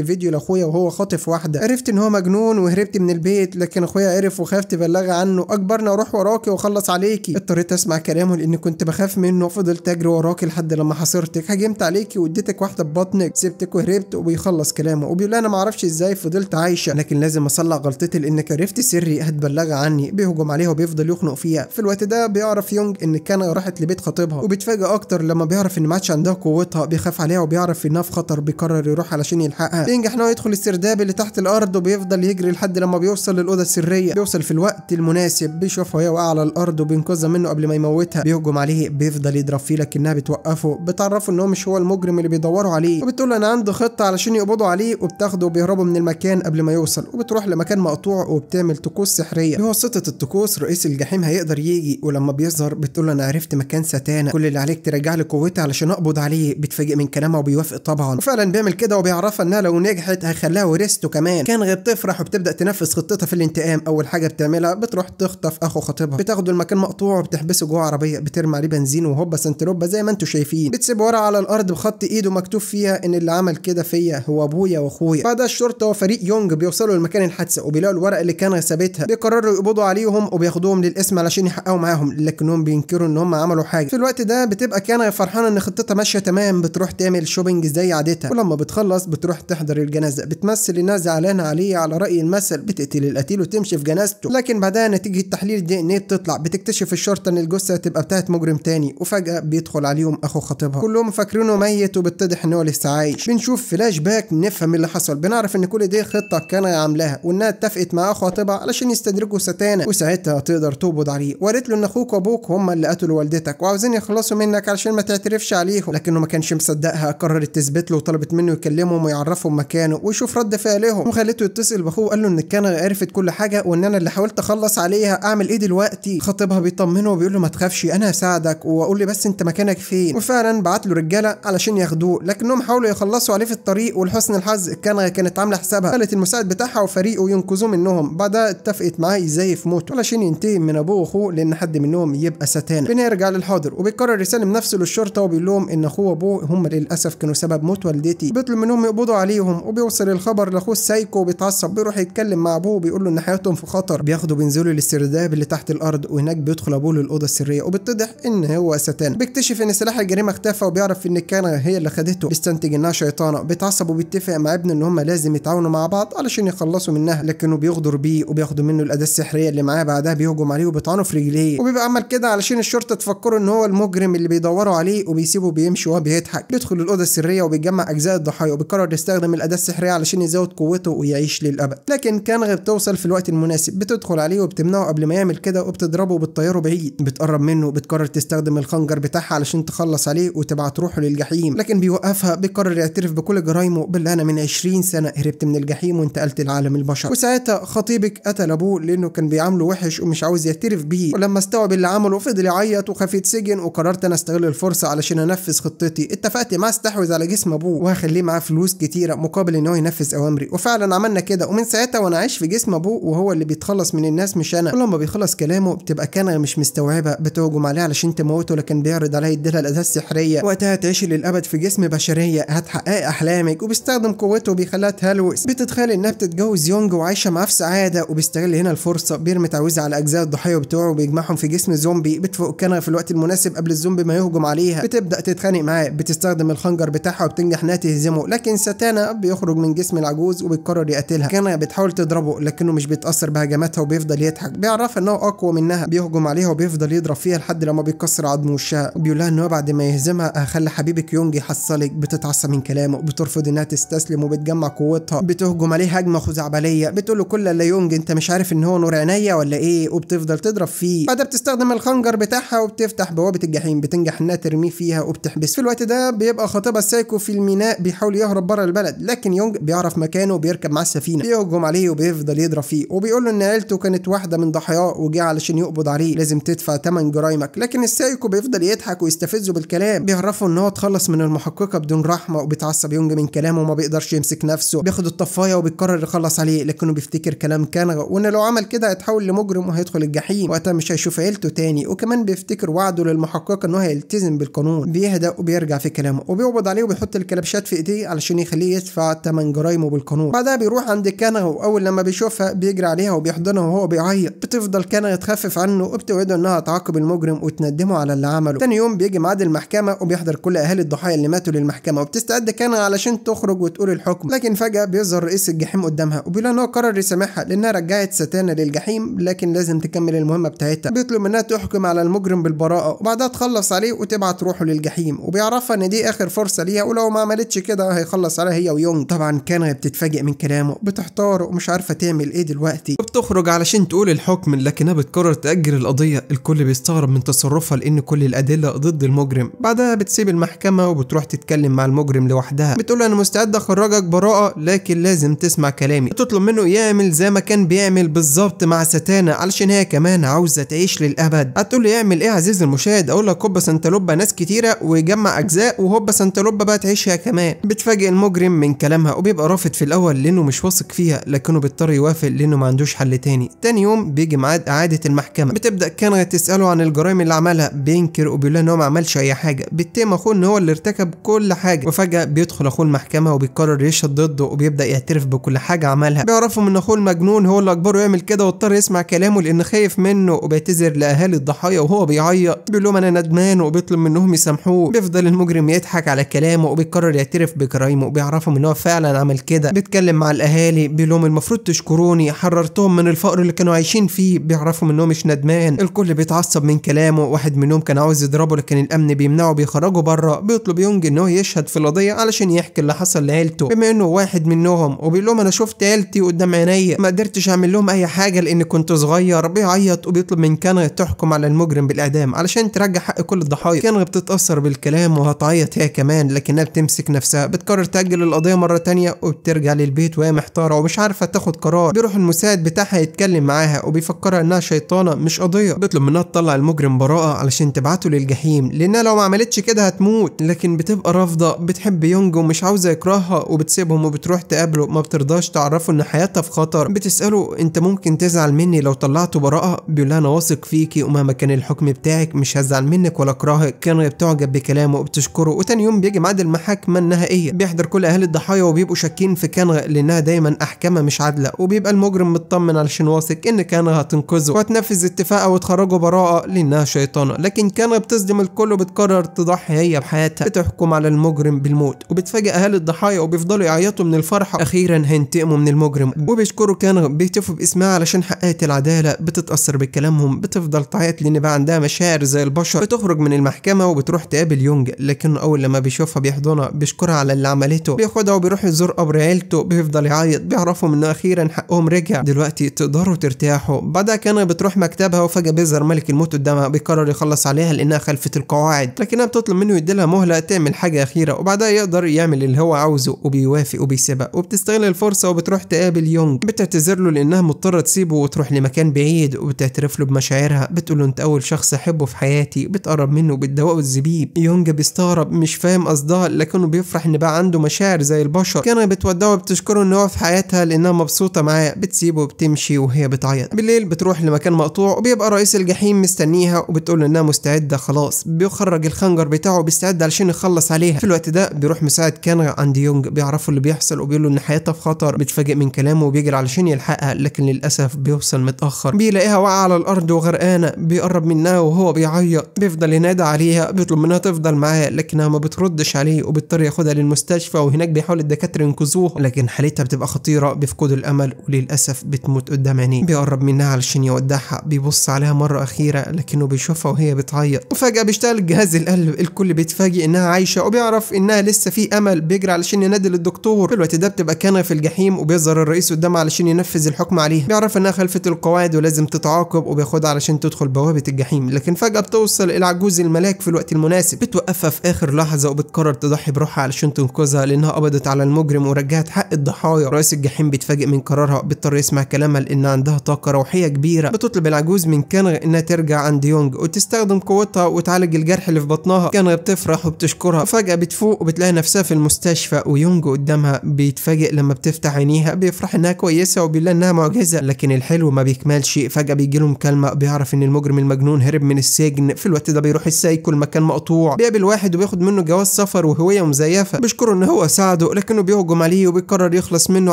فيديو لاخويا وهو خاطف واحده عرفت ان هو مجنون وهربت من البيت لكن اخويا عرف وخاف تبلغي عنه اجبرنا اروح وراكي واخلص عليكي اضطريت اسمع كلامه لان كنت بخاف منه وفضلت اجري وراكي لحد لما حاصرتك هجمت عليكي واديتك واحده ببطنك سبتك وهربت وبيخلص كلامه وبيقول انا معرفش ازاي فضلت عايشه لكن لازم اصلح غلطتي لانك عرفت سري هتبلغي عني بيهجم عليها وبيفضل يخنق فيها في الوقت ده بيعرف يونج ان كان راحت لبيت خطيبها وبيتفاجئ اكتر لما بيعرف ان ما عندها قوتها بيخاف عليها وبيعرف انها في خطر خطر بيقرر يروح علشان يلحقها بينجح ان هو يدخل السرداب اللي تحت الارض وبيفضل يجري لحد لما بيوصل للاوضه السريه بيوصل في الوقت المناسب بيشوفها وهي واقعه على الارض وبينقذها منه قبل ما يموتها بيهجم عليه بيفضل يضرب فيه لكنها بتوقفه بتعرفه ان هو مش هو المجرم اللي بيدوروا عليه وبتقول انا عنده خطه علشان يقبضوا عليه وبتاخده وبيهربوا من المكان قبل ما يوصل وبتروح لمكان مقطوع وبتعمل طقوس سحريه بواسطه الطقوس رئيس الجحيم هيقدر يجي ولما بيظهر بتقول له انا عرفت مكان ستانا كل اللي عليك ترجع لي قوتي علشان اقبض عليه بتفاجئ من كلامها وبيوافق طبعا وفعلا بيعمل كده وبيعرفها انها لو نجحت هيخليها ورثته كمان كان غير بتفرح وبتبدا تنفذ خطتها في الانتقام اول حاجه بتعملها بتروح تخطف اخو خطيبها بتاخده المكان مقطوع وبتحبسه جوه عربيه بترمي عليه بنزين وهوبا سنتروبا زي ما انتم شايفين بتسيب ورقه على الارض بخط ايده مكتوب فيها ان اللي عمل كده فيا هو ابويا واخويا بعد الشرطه وفريق يونج بيوصلوا لمكان الحادثه وبيلاقوا الورق اللي كان سابتها بيقرروا يقبضوا عليهم وبياخدوهم للقسم علشان يحققوا معاهم لكنهم بينكروا ان هم عملوا حاجه في الوقت ده بتبقى كان فرحانه ان خطتها ماشيه تمام بتروح تعمل شوبينج زي ساعدتها ولما بتخلص بتروح تحضر الجنازة بتمثل الناس زعلانة عليه على رأي المثل بتقتل القتيل وتمشي في جنازته لكن بعدها نتيجة تحليل دي ان بتطلع إيه بتكتشف الشرطة ان الجثة هتبقى بتاعت مجرم تاني وفجأة بيدخل عليهم اخو خطيبها كلهم فاكرينه ميت وبيتضح ان هو لسه عايش بنشوف فلاش باك نفهم اللي حصل بنعرف ان كل دي خطة كان عاملاها وانها اتفقت مع اخو خطيبها علشان يستدرجوا ستانا وساعتها تقدر تقبض عليه وقالت له ان اخوك وابوك هم اللي قتلوا والدتك وعاوزين يخلصوا منك علشان ما تعترفش عليهم لكنه ما كانش مصدقها قررت تثبت له وطلبت منه يكلمهم ويعرفهم مكانه ويشوف رد فعلهم وخالته اتصل باخوه وقال له ان الكنغ عرفت كل حاجه وان انا اللي حاولت اخلص عليها اعمل ايه دلوقتي خطيبها بيطمنه وبيقول له ما تخافش انا هساعدك واقول لي بس انت مكانك فين وفعلا بعت له رجاله علشان ياخدوه لكنهم حاولوا يخلصوا عليه في الطريق ولحسن الحظ الكنغه كانت عامله حسابها قالت المساعد بتاعها وفريقه ينقذوه منهم بعدها اتفقت معاه يزيف موته علشان ينتهي من ابوه واخوه لان حد منهم يبقى ستان بنرجع للحاضر وبيقرر يسلم نفسه للشرطه وبيقول لهم ان اخوه وابوه هم للاسف كانوا سبب موت والدتي بيطلب منهم يقبضوا عليهم وبيوصل الخبر لاخوه السايكو وبيتعصب بيروح يتكلم مع ابوه وبيقول له ان حياتهم في خطر بياخدوا بينزلوا للسرداب اللي تحت الارض وهناك بيدخل ابوه للاوضه السريه وبتضح ان هو ستان بيكتشف ان سلاح الجريمه اختفى وبيعرف ان الكنغه هي اللي خدته بيستنتج انها شيطانه بيتعصب وبيتفق مع ابنه ان هم لازم يتعاونوا مع بعض علشان يخلصوا منها لكنه بيغدر بيه وبياخدوا منه الاداه السحريه اللي معاه بعدها بيهجم عليه وبيطعنه في رجليه وبيبقى عمل كده علشان الشرطه تفكره ان هو المجرم اللي بيدوروا عليه وبيسيبه بيمشي وهو بيضحك بيدخل الاوضه السريه وبيجمع بيجمع أجزاء الضحايا وبيقرر يستخدم الأداة السحرية علشان يزود قوته ويعيش للأبد لكن كانغ بتوصل في الوقت المناسب بتدخل عليه وبتمنعه قبل ما يعمل كده وبتضربه وبتطيره بعيد بتقرب منه وبتقرر تستخدم الخنجر بتاعها علشان تخلص عليه وتبعت روحه للجحيم لكن بيوقفها بيقرر يعترف بكل جرايمه باللي أنا من 20 سنة هربت من الجحيم وانتقلت لعالم البشر وساعتها خطيبك قتل أبوه لأنه كان بيعامله وحش ومش عاوز يعترف بيه ولما استوعب اللي عمله فضل يعيط وخاف يتسجن وقررت أنا أستغل الفرصة علشان أنفذ خطتي اتفقت معاه استحوذ على جسم أبوه ابوه وهخليه معاه فلوس كتيره مقابل ان هو ينفذ اوامري وفعلا عملنا كده ومن ساعتها وانا عايش في جسم ابوه وهو اللي بيتخلص من الناس مش انا كل ما بيخلص كلامه بتبقى كان مش مستوعبه بتهجم عليه علشان تموته لكن بيعرض عليها يديلها الاداه السحريه وقتها تعيشي للابد في جسم بشريه هتحققي احلامك وبيستخدم قوته وبيخليها تهلوس بتتخيل انها بتتجوز يونج وعايشه معاه في سعاده وبيستغل هنا الفرصه بيرمي تعويذه على اجزاء الضحيه بتوعه وبيجمعهم في جسم زومبي بتفوق كانغ في الوقت المناسب قبل الزومبي ما يهجم عليها بتبدا تتخانق معاه بتستخدم الخنجر بتاعها وبتنجح إحنا تهزمه لكن ساتانا بيخرج من جسم العجوز وبيقرر يقتلها كانا بتحاول تضربه لكنه مش بيتأثر بهجماتها وبيفضل يضحك بيعرفها إنه أقوى منها بيهجم عليها وبيفضل يضرب فيها لحد لما بيكسر عظم وشها وبيقولها إن هو بعد ما يهزمها هخلي آه، حبيبك يونج يحصلك بتتعصب من كلامه بترفض إنها تستسلم وبتجمع قوتها بتهجم عليه هجمة خزعبلية بتقول له كل اللي يونج أنت مش عارف إن هو نور عينيا ولا إيه وبتفضل تضرب فيه بعدها بتستخدم الخنجر بتاعها وبتفتح بوابة الجحيم بتنجح إنها ترميه فيها وبتحبسه في الوقت ده بيبقى خطيبها السايكو في الميناء بيحاول يهرب بره البلد لكن يونج بيعرف مكانه وبيركب معاه السفينه بيهجم عليه وبيفضل يضرب فيه وبيقول له ان عيلته كانت واحده من ضحاياه وجه علشان يقبض عليه لازم تدفع ثمن جرايمك لكن السايكو بيفضل يضحك ويستفزه بالكلام بيعرفه ان هو اتخلص من المحققه بدون رحمه وبيتعصب يونج من كلامه وما بيقدرش يمسك نفسه بياخد الطفايه وبيقرر يخلص عليه لكنه بيفتكر كلام كانغ وان لو عمل كده هيتحول لمجرم وهيدخل الجحيم وقتها مش هيشوف عيلته تاني وكمان بيفتكر وعده للمحققه ان هو هيلتزم بالقانون بيهدأ وبيرجع في كلامه وبيقبض عليه وبيحط الكلبشات في ايديه علشان يخليه يدفع تمن جرايمه بالقانون بعدها بيروح عند كنغ واول لما بيشوفها بيجري عليها وبيحضنها وهو بيعيط بتفضل كنغ تخفف عنه وبتوعده انها تعاقب المجرم وتندمه على اللي عمله تاني يوم بيجي ميعاد المحكمه وبيحضر كل اهالي الضحايا اللي ماتوا للمحكمه وبتستعد كنغ علشان تخرج وتقول الحكم لكن فجاه بيظهر رئيس الجحيم قدامها وبيقول ان هو قرر يسامحها لانها رجعت ستانا للجحيم لكن لازم تكمل المهمه بتاعتها بيطلب منها تحكم على المجرم بالبراءه وبعدها تخلص عليه وتبعت روحه للجحيم وبيعرفها ان دي اخر فرصه ليها ولو ما عملتش كده هيخلص عليها هي ويونج طبعا كان بتتفاجئ من كلامه بتحتار ومش عارفه تعمل ايه دلوقتي وبتخرج علشان تقول الحكم لكنها بتقرر تأجل القضيه الكل بيستغرب من تصرفها لان كل الادله ضد المجرم بعدها بتسيب المحكمه وبتروح تتكلم مع المجرم لوحدها بتقول انا مستعد اخرجك براءه لكن لازم تسمع كلامي بتطلب منه يعمل زي ما كان بيعمل بالظبط مع ستانا علشان هي كمان عاوزه تعيش للابد هتقول يعمل ايه عزيزي المشاهد اقول لك هوبا سنتلوبا ناس كتيره ويجمع اجزاء وهوبا لوبا بقى تعيش وبتناقشها كمان بتفاجئ المجرم من كلامها وبيبقى رافض في الاول لانه مش واثق فيها لكنه بيضطر يوافق لانه ما عندوش حل تاني تاني يوم بيجي ميعاد اعاده المحكمه بتبدا كانغا تساله عن الجرائم اللي عملها بينكر وبيقول لها ان هو ما عملش اي حاجه بيتهم اخوه ان هو اللي ارتكب كل حاجه وفجاه بيدخل اخوه المحكمه وبيقرر يشهد ضده وبيبدا يعترف بكل حاجه عملها بيعرفهم ان اخوه المجنون هو اللي اجبره يعمل كده واضطر يسمع كلامه لان خايف منه وبيعتذر لاهالي الضحايا وهو بيعيط بيقول لهم انا ندمان وبيطلب منهم يسامحوه بيفضل المجرم يضحك على كلامه وبيقرر قرر يعترف بجرايمه وبيعرفهم ان هو فعلا عمل كده بيتكلم مع الاهالي بيقول لهم المفروض تشكروني حررتهم من الفقر اللي كانوا عايشين فيه بيعرفهم ان هو مش ندمان الكل بيتعصب من كلامه واحد منهم كان عاوز يضربه لكن الامن بيمنعه بيخرجه بره بيطلب يونج ان هو يشهد في القضيه علشان يحكي اللي حصل لعيلته بما انه واحد منهم وبيقول لهم انا شفت عيلتي قدام عينيا ما قدرتش اعمل لهم اي حاجه لان كنت صغير بيعيط وبيطلب من كانغ تحكم على المجرم بالاعدام علشان ترجع حق كل الضحايا كانغ بتتاثر بالكلام وهتعيط هي كمان لكنها بتمشي بتمسك نفسها بتقرر تأجل القضية مرة تانية وبترجع للبيت وهي محتارة ومش عارفة تاخد قرار بيروح المساعد بتاعها يتكلم معاها وبيفكرها انها شيطانة مش قضية بيطلب منها تطلع المجرم براءة علشان تبعته للجحيم لانها لو ما عملتش كده هتموت لكن بتبقى رافضة بتحب يونج ومش عاوزة يكرهها وبتسيبهم وبتروح تقابله ما بترضاش تعرفه ان حياتها في خطر بتسأله انت ممكن تزعل مني لو طلعته براءة بيقول انا واثق فيكي ومهما كان الحكم بتاعك مش هزعل منك ولا اكرهك كانوا بتعجب بكلامه وبتشكره وتاني يوم بيجي ميعاد المحاكمه النهائيه بيحضر كل اهالي الضحايا وبيبقوا شاكين في كانغا لانها دايما احكامها مش عادله وبيبقى المجرم مطمن علشان واثق ان كانغا هتنقذه وهتنفذ اتفاقها وتخرجه براءه لانها شيطانه لكن كانغا بتصدم الكل وبتقرر تضحي هي بحياتها بتحكم على المجرم بالموت وبتفاجئ اهالي الضحايا وبيفضلوا يعيطوا من الفرحه اخيرا هينتقموا من المجرم وبيشكروا كانغا بيهتفوا باسمها علشان حققت العداله بتتاثر بكلامهم بتفضل تعيط لان بقى عندها مشاعر زي البشر بتخرج من المحكمه وبتروح تقابل يونج لكن اول لما بيشوفها بيحضنها بيشكرها على اللي عملته بياخدها وبيروح يزور قبر عيلته بيفضل يعيط بيعرفهم انه اخيرا حقهم رجع دلوقتي تقدروا ترتاحوا بعدها كان بتروح مكتبها وفجاه بيظهر ملك الموت قدامها بيقرر يخلص عليها لانها خلفت القواعد لكنها بتطلب منه يديلها مهله تعمل حاجه اخيره وبعدها يقدر يعمل اللي هو عاوزه وبيوافق وبيسيبها وبتستغل الفرصه وبتروح تقابل يونج بتعتذر له لانها مضطره تسيبه وتروح لمكان بعيد وبتعترف له بمشاعرها بتقول له انت اول شخص احبه في حياتي بتقرب منه وبتدوقه الزبيب يونج بيستغرب مش فاهم قصدها لكنه بيفرح ان بقى عنده مشاعر زي البشر كان بتودعه وبتشكره ان هو في حياتها لانها مبسوطه معاه بتسيبه وبتمشي وهي بتعيط بالليل بتروح لمكان مقطوع وبيبقى رئيس الجحيم مستنيها وبتقول انها مستعده خلاص بيخرج الخنجر بتاعه بيستعد علشان يخلص عليها في الوقت ده بيروح مساعد كان عند يونج بيعرفوا اللي بيحصل وبيقول له ان حياتها في خطر بيتفاجئ من كلامه وبيجري علشان يلحقها لكن للاسف بيوصل متاخر بيلاقيها واقعه على الارض وغرقانه بيقرب منها وهو بيعيط بيفضل ينادى عليها بيطلب منها تفضل معاه لكنها ما بتردش عليه وبيضطر ياخدها للمستشفى وهناك بيحاول الدكاتره ينقذوها لكن حالتها بتبقى خطيره بيفقدوا الامل وللاسف بتموت قدام عينيه بيقرب منها علشان يودعها بيبص عليها مره اخيره لكنه بيشوفها وهي بتعيط وفجاه بيشتغل جهاز القلب الكل بيتفاجئ انها عايشه وبيعرف انها لسه في امل بيجري علشان ينادي للدكتور في الوقت ده بتبقى كان في الجحيم وبيظهر الرئيس قدامها علشان ينفذ الحكم عليها بيعرف انها خلفت القواعد ولازم تتعاقب وبياخدها علشان تدخل بوابه الجحيم لكن فجاه بتوصل العجوز الملاك في الوقت المناسب بتوقفها في اخر لحظه وبتقرر تضحي تضحي بروحها علشان تنقذها لانها قبضت على المجرم ورجعت حق الضحايا رئيس الجحيم بيتفاجئ من قرارها بيضطر يسمع كلامها لان عندها طاقه روحيه كبيره بتطلب العجوز من كانغ انها ترجع عند يونج وتستخدم قوتها وتعالج الجرح اللي في بطنها كانغ بتفرح وبتشكرها فجاه بتفوق وبتلاقي نفسها في المستشفى ويونج قدامها بيتفاجئ لما بتفتح عينيها بيفرح انها كويسه وبيلاقي انها معجزه لكن الحلو ما بيكملش فجاه بيجي له مكالمه بيعرف ان المجرم المجنون هرب من السجن في الوقت ده بيروح السايكو المكان مقطوع بيقابل واحد وبياخد منه جواز سفر وهويه شخصيه مزيفه بيشكره ان هو ساعده لكنه بيهجم عليه وبيقرر يخلص منه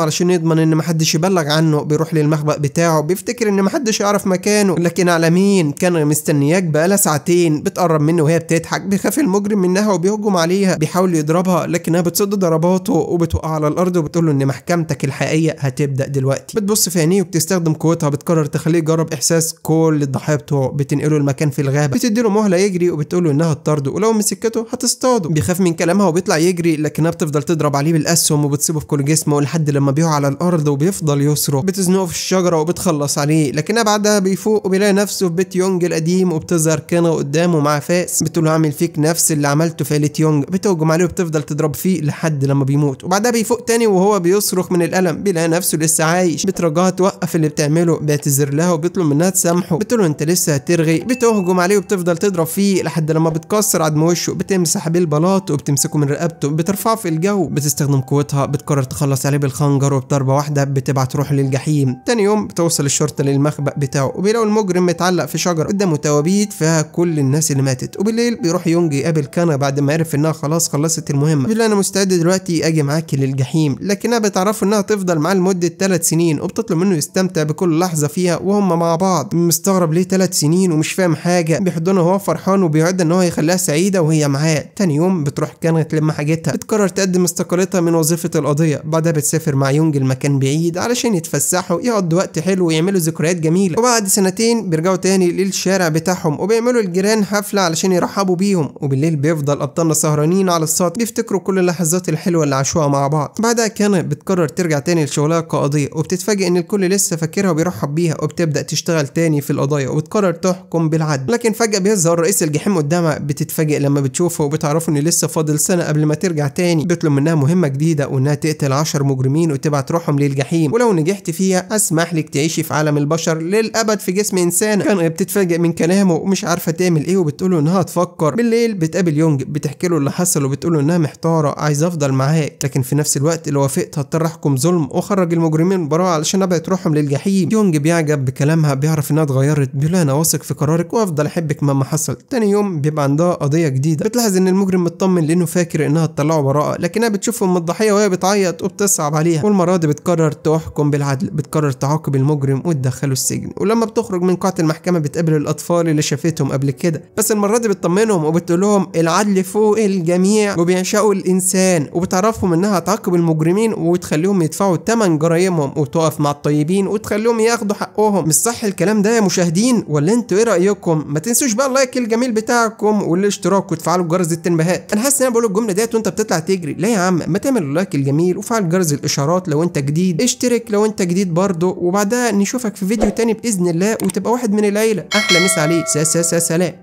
علشان يضمن ان محدش يبلغ عنه بيروح للمخبأ بتاعه بيفتكر ان محدش يعرف مكانه لكن على مين كان مستنياك بقالها ساعتين بتقرب منه وهي بتضحك بيخاف المجرم منها وبيهجم عليها بيحاول يضربها لكنها بتصد ضرباته وبتوقع على الارض وبتقول له ان محكمتك الحقيقيه هتبدا دلوقتي بتبص في عينيه وبتستخدم قوتها بتقرر تخليه يجرب احساس كل الضحايا بتوعه بتنقله المكان في الغابه بتديله مهله يجري وبتقول له انها تطرده ولو مسكته هتصطاده بيخاف من كلامها وبيطلع يجري لكنها بتفضل تضرب عليه بالاسهم وبتصيبه في كل جسمه لحد لما بيقع على الارض وبيفضل يصرخ بتزنقه في الشجره وبتخلص عليه لكنها بعدها بيفوق وبيلاقي نفسه في بيت يونج القديم وبتظهر كينا قدامه مع فاس بتقول له اعمل فيك نفس اللي عملته في عيله يونج بتهجم عليه وبتفضل تضرب فيه لحد لما بيموت وبعدها بيفوق تاني وهو بيصرخ من الالم بيلاقي نفسه لسه عايش بترجاها توقف اللي بتعمله بيعتذر لها وبيطلب منها تسامحه بتقول له انت لسه هترغي بتهجم عليه وبتفضل تضرب فيه لحد لما بتكسر عدم وشه بتمسح بالبلاط وبتمسكه من من رقبته بترفعه في الجو بتستخدم قوتها بتقرر تخلص عليه بالخنجر وبضربة واحدة بتبعت روح للجحيم تاني يوم بتوصل الشرطة للمخبأ بتاعه وبيلاقوا المجرم متعلق في شجرة قدامه توابيت فيها كل الناس اللي ماتت وبالليل بيروح يونجي يقابل كانا بعد ما عرف انها خلاص خلصت المهمة بيقول انا مستعد دلوقتي اجي معاكي للجحيم لكنها بتعرفه انها تفضل معاه لمدة 3 سنين وبتطلب منه يستمتع بكل لحظة فيها وهم مع بعض مستغرب ليه 3 سنين ومش فاهم حاجة بيحضنها وهو فرحان وبيعد ان هو يخليها سعيدة وهي معاه تاني يوم بتروح كانت لما حاجتها بتقرر تقدم استقالتها من وظيفة القضية بعدها بتسافر مع يونج لمكان بعيد علشان يتفسحوا يقضوا وقت حلو ويعملوا ذكريات جميلة وبعد سنتين بيرجعوا تاني للشارع بتاعهم وبيعملوا الجيران حفلة علشان يرحبوا بيهم وبالليل بيفضل أبطالنا سهرانين على السطح بيفتكروا كل اللحظات الحلوة اللي عاشوها مع بعض بعدها كان بتقرر ترجع تاني لشغلها كقضية وبتتفاجئ إن الكل لسه فاكرها وبيرحب بيها وبتبدأ تشتغل تاني في القضايا وبتقرر تحكم بالعدل لكن فجأة بيظهر رئيس الجحيم قدامها بتتفاجئ لما بتشوفه وبتعرفه إن لسه فاضل سنة قبل ما ترجع تاني بيطلب منها مهمة جديدة وإنها تقتل 10 مجرمين وتبعت روحهم للجحيم ولو نجحت فيها أسمح لك تعيشي في عالم البشر للأبد في جسم إنسانة كان بتتفاجئ من كلامه ومش عارفة تعمل إيه وبتقول له إنها تفكر بالليل بتقابل يونج بتحكي له اللي حصل وبتقول له إنها محتارة عايزة أفضل معاك لكن في نفس الوقت لو وافقت هضطر أحكم ظلم وأخرج المجرمين من براءة علشان أبعت روحهم للجحيم يونج بيعجب بكلامها بيعرف إنها اتغيرت بيقول أنا واثق في قرارك وأفضل أحبك مهما حصل تاني يوم بيبقى عندها قضية جديدة بتلاحظ إن المجرم مطمن لأنه فاكر فاكر انها تطلعه براءه لكنها بتشوف ام الضحيه وهي بتعيط وبتصعب عليها والمره دي بتقرر تحكم بالعدل بتقرر تعاقب المجرم وتدخله السجن ولما بتخرج من قاعه المحكمه بتقابل الاطفال اللي شافتهم قبل كده بس المره دي بتطمنهم وبتقول لهم العدل فوق الجميع وبيعشقوا الانسان وبتعرفهم انها تعاقب المجرمين وتخليهم يدفعوا ثمن جرايمهم وتقف مع الطيبين وتخليهم ياخدوا حقهم مش صح الكلام ده يا مشاهدين ولا انتوا ايه رايكم ما تنسوش بقى اللايك الجميل بتاعكم والاشتراك وتفعلوا جرس التنبيهات انا حاسس ان انا بقول الجمله ديت وانت بتطلع تجري لا يا عم ما تعمل اللايك الجميل وفعل جرس الاشارات لو انت جديد اشترك لو انت جديد برضه وبعدها نشوفك في فيديو تاني باذن الله وتبقى واحد من العيله احلى مسا عليك سلام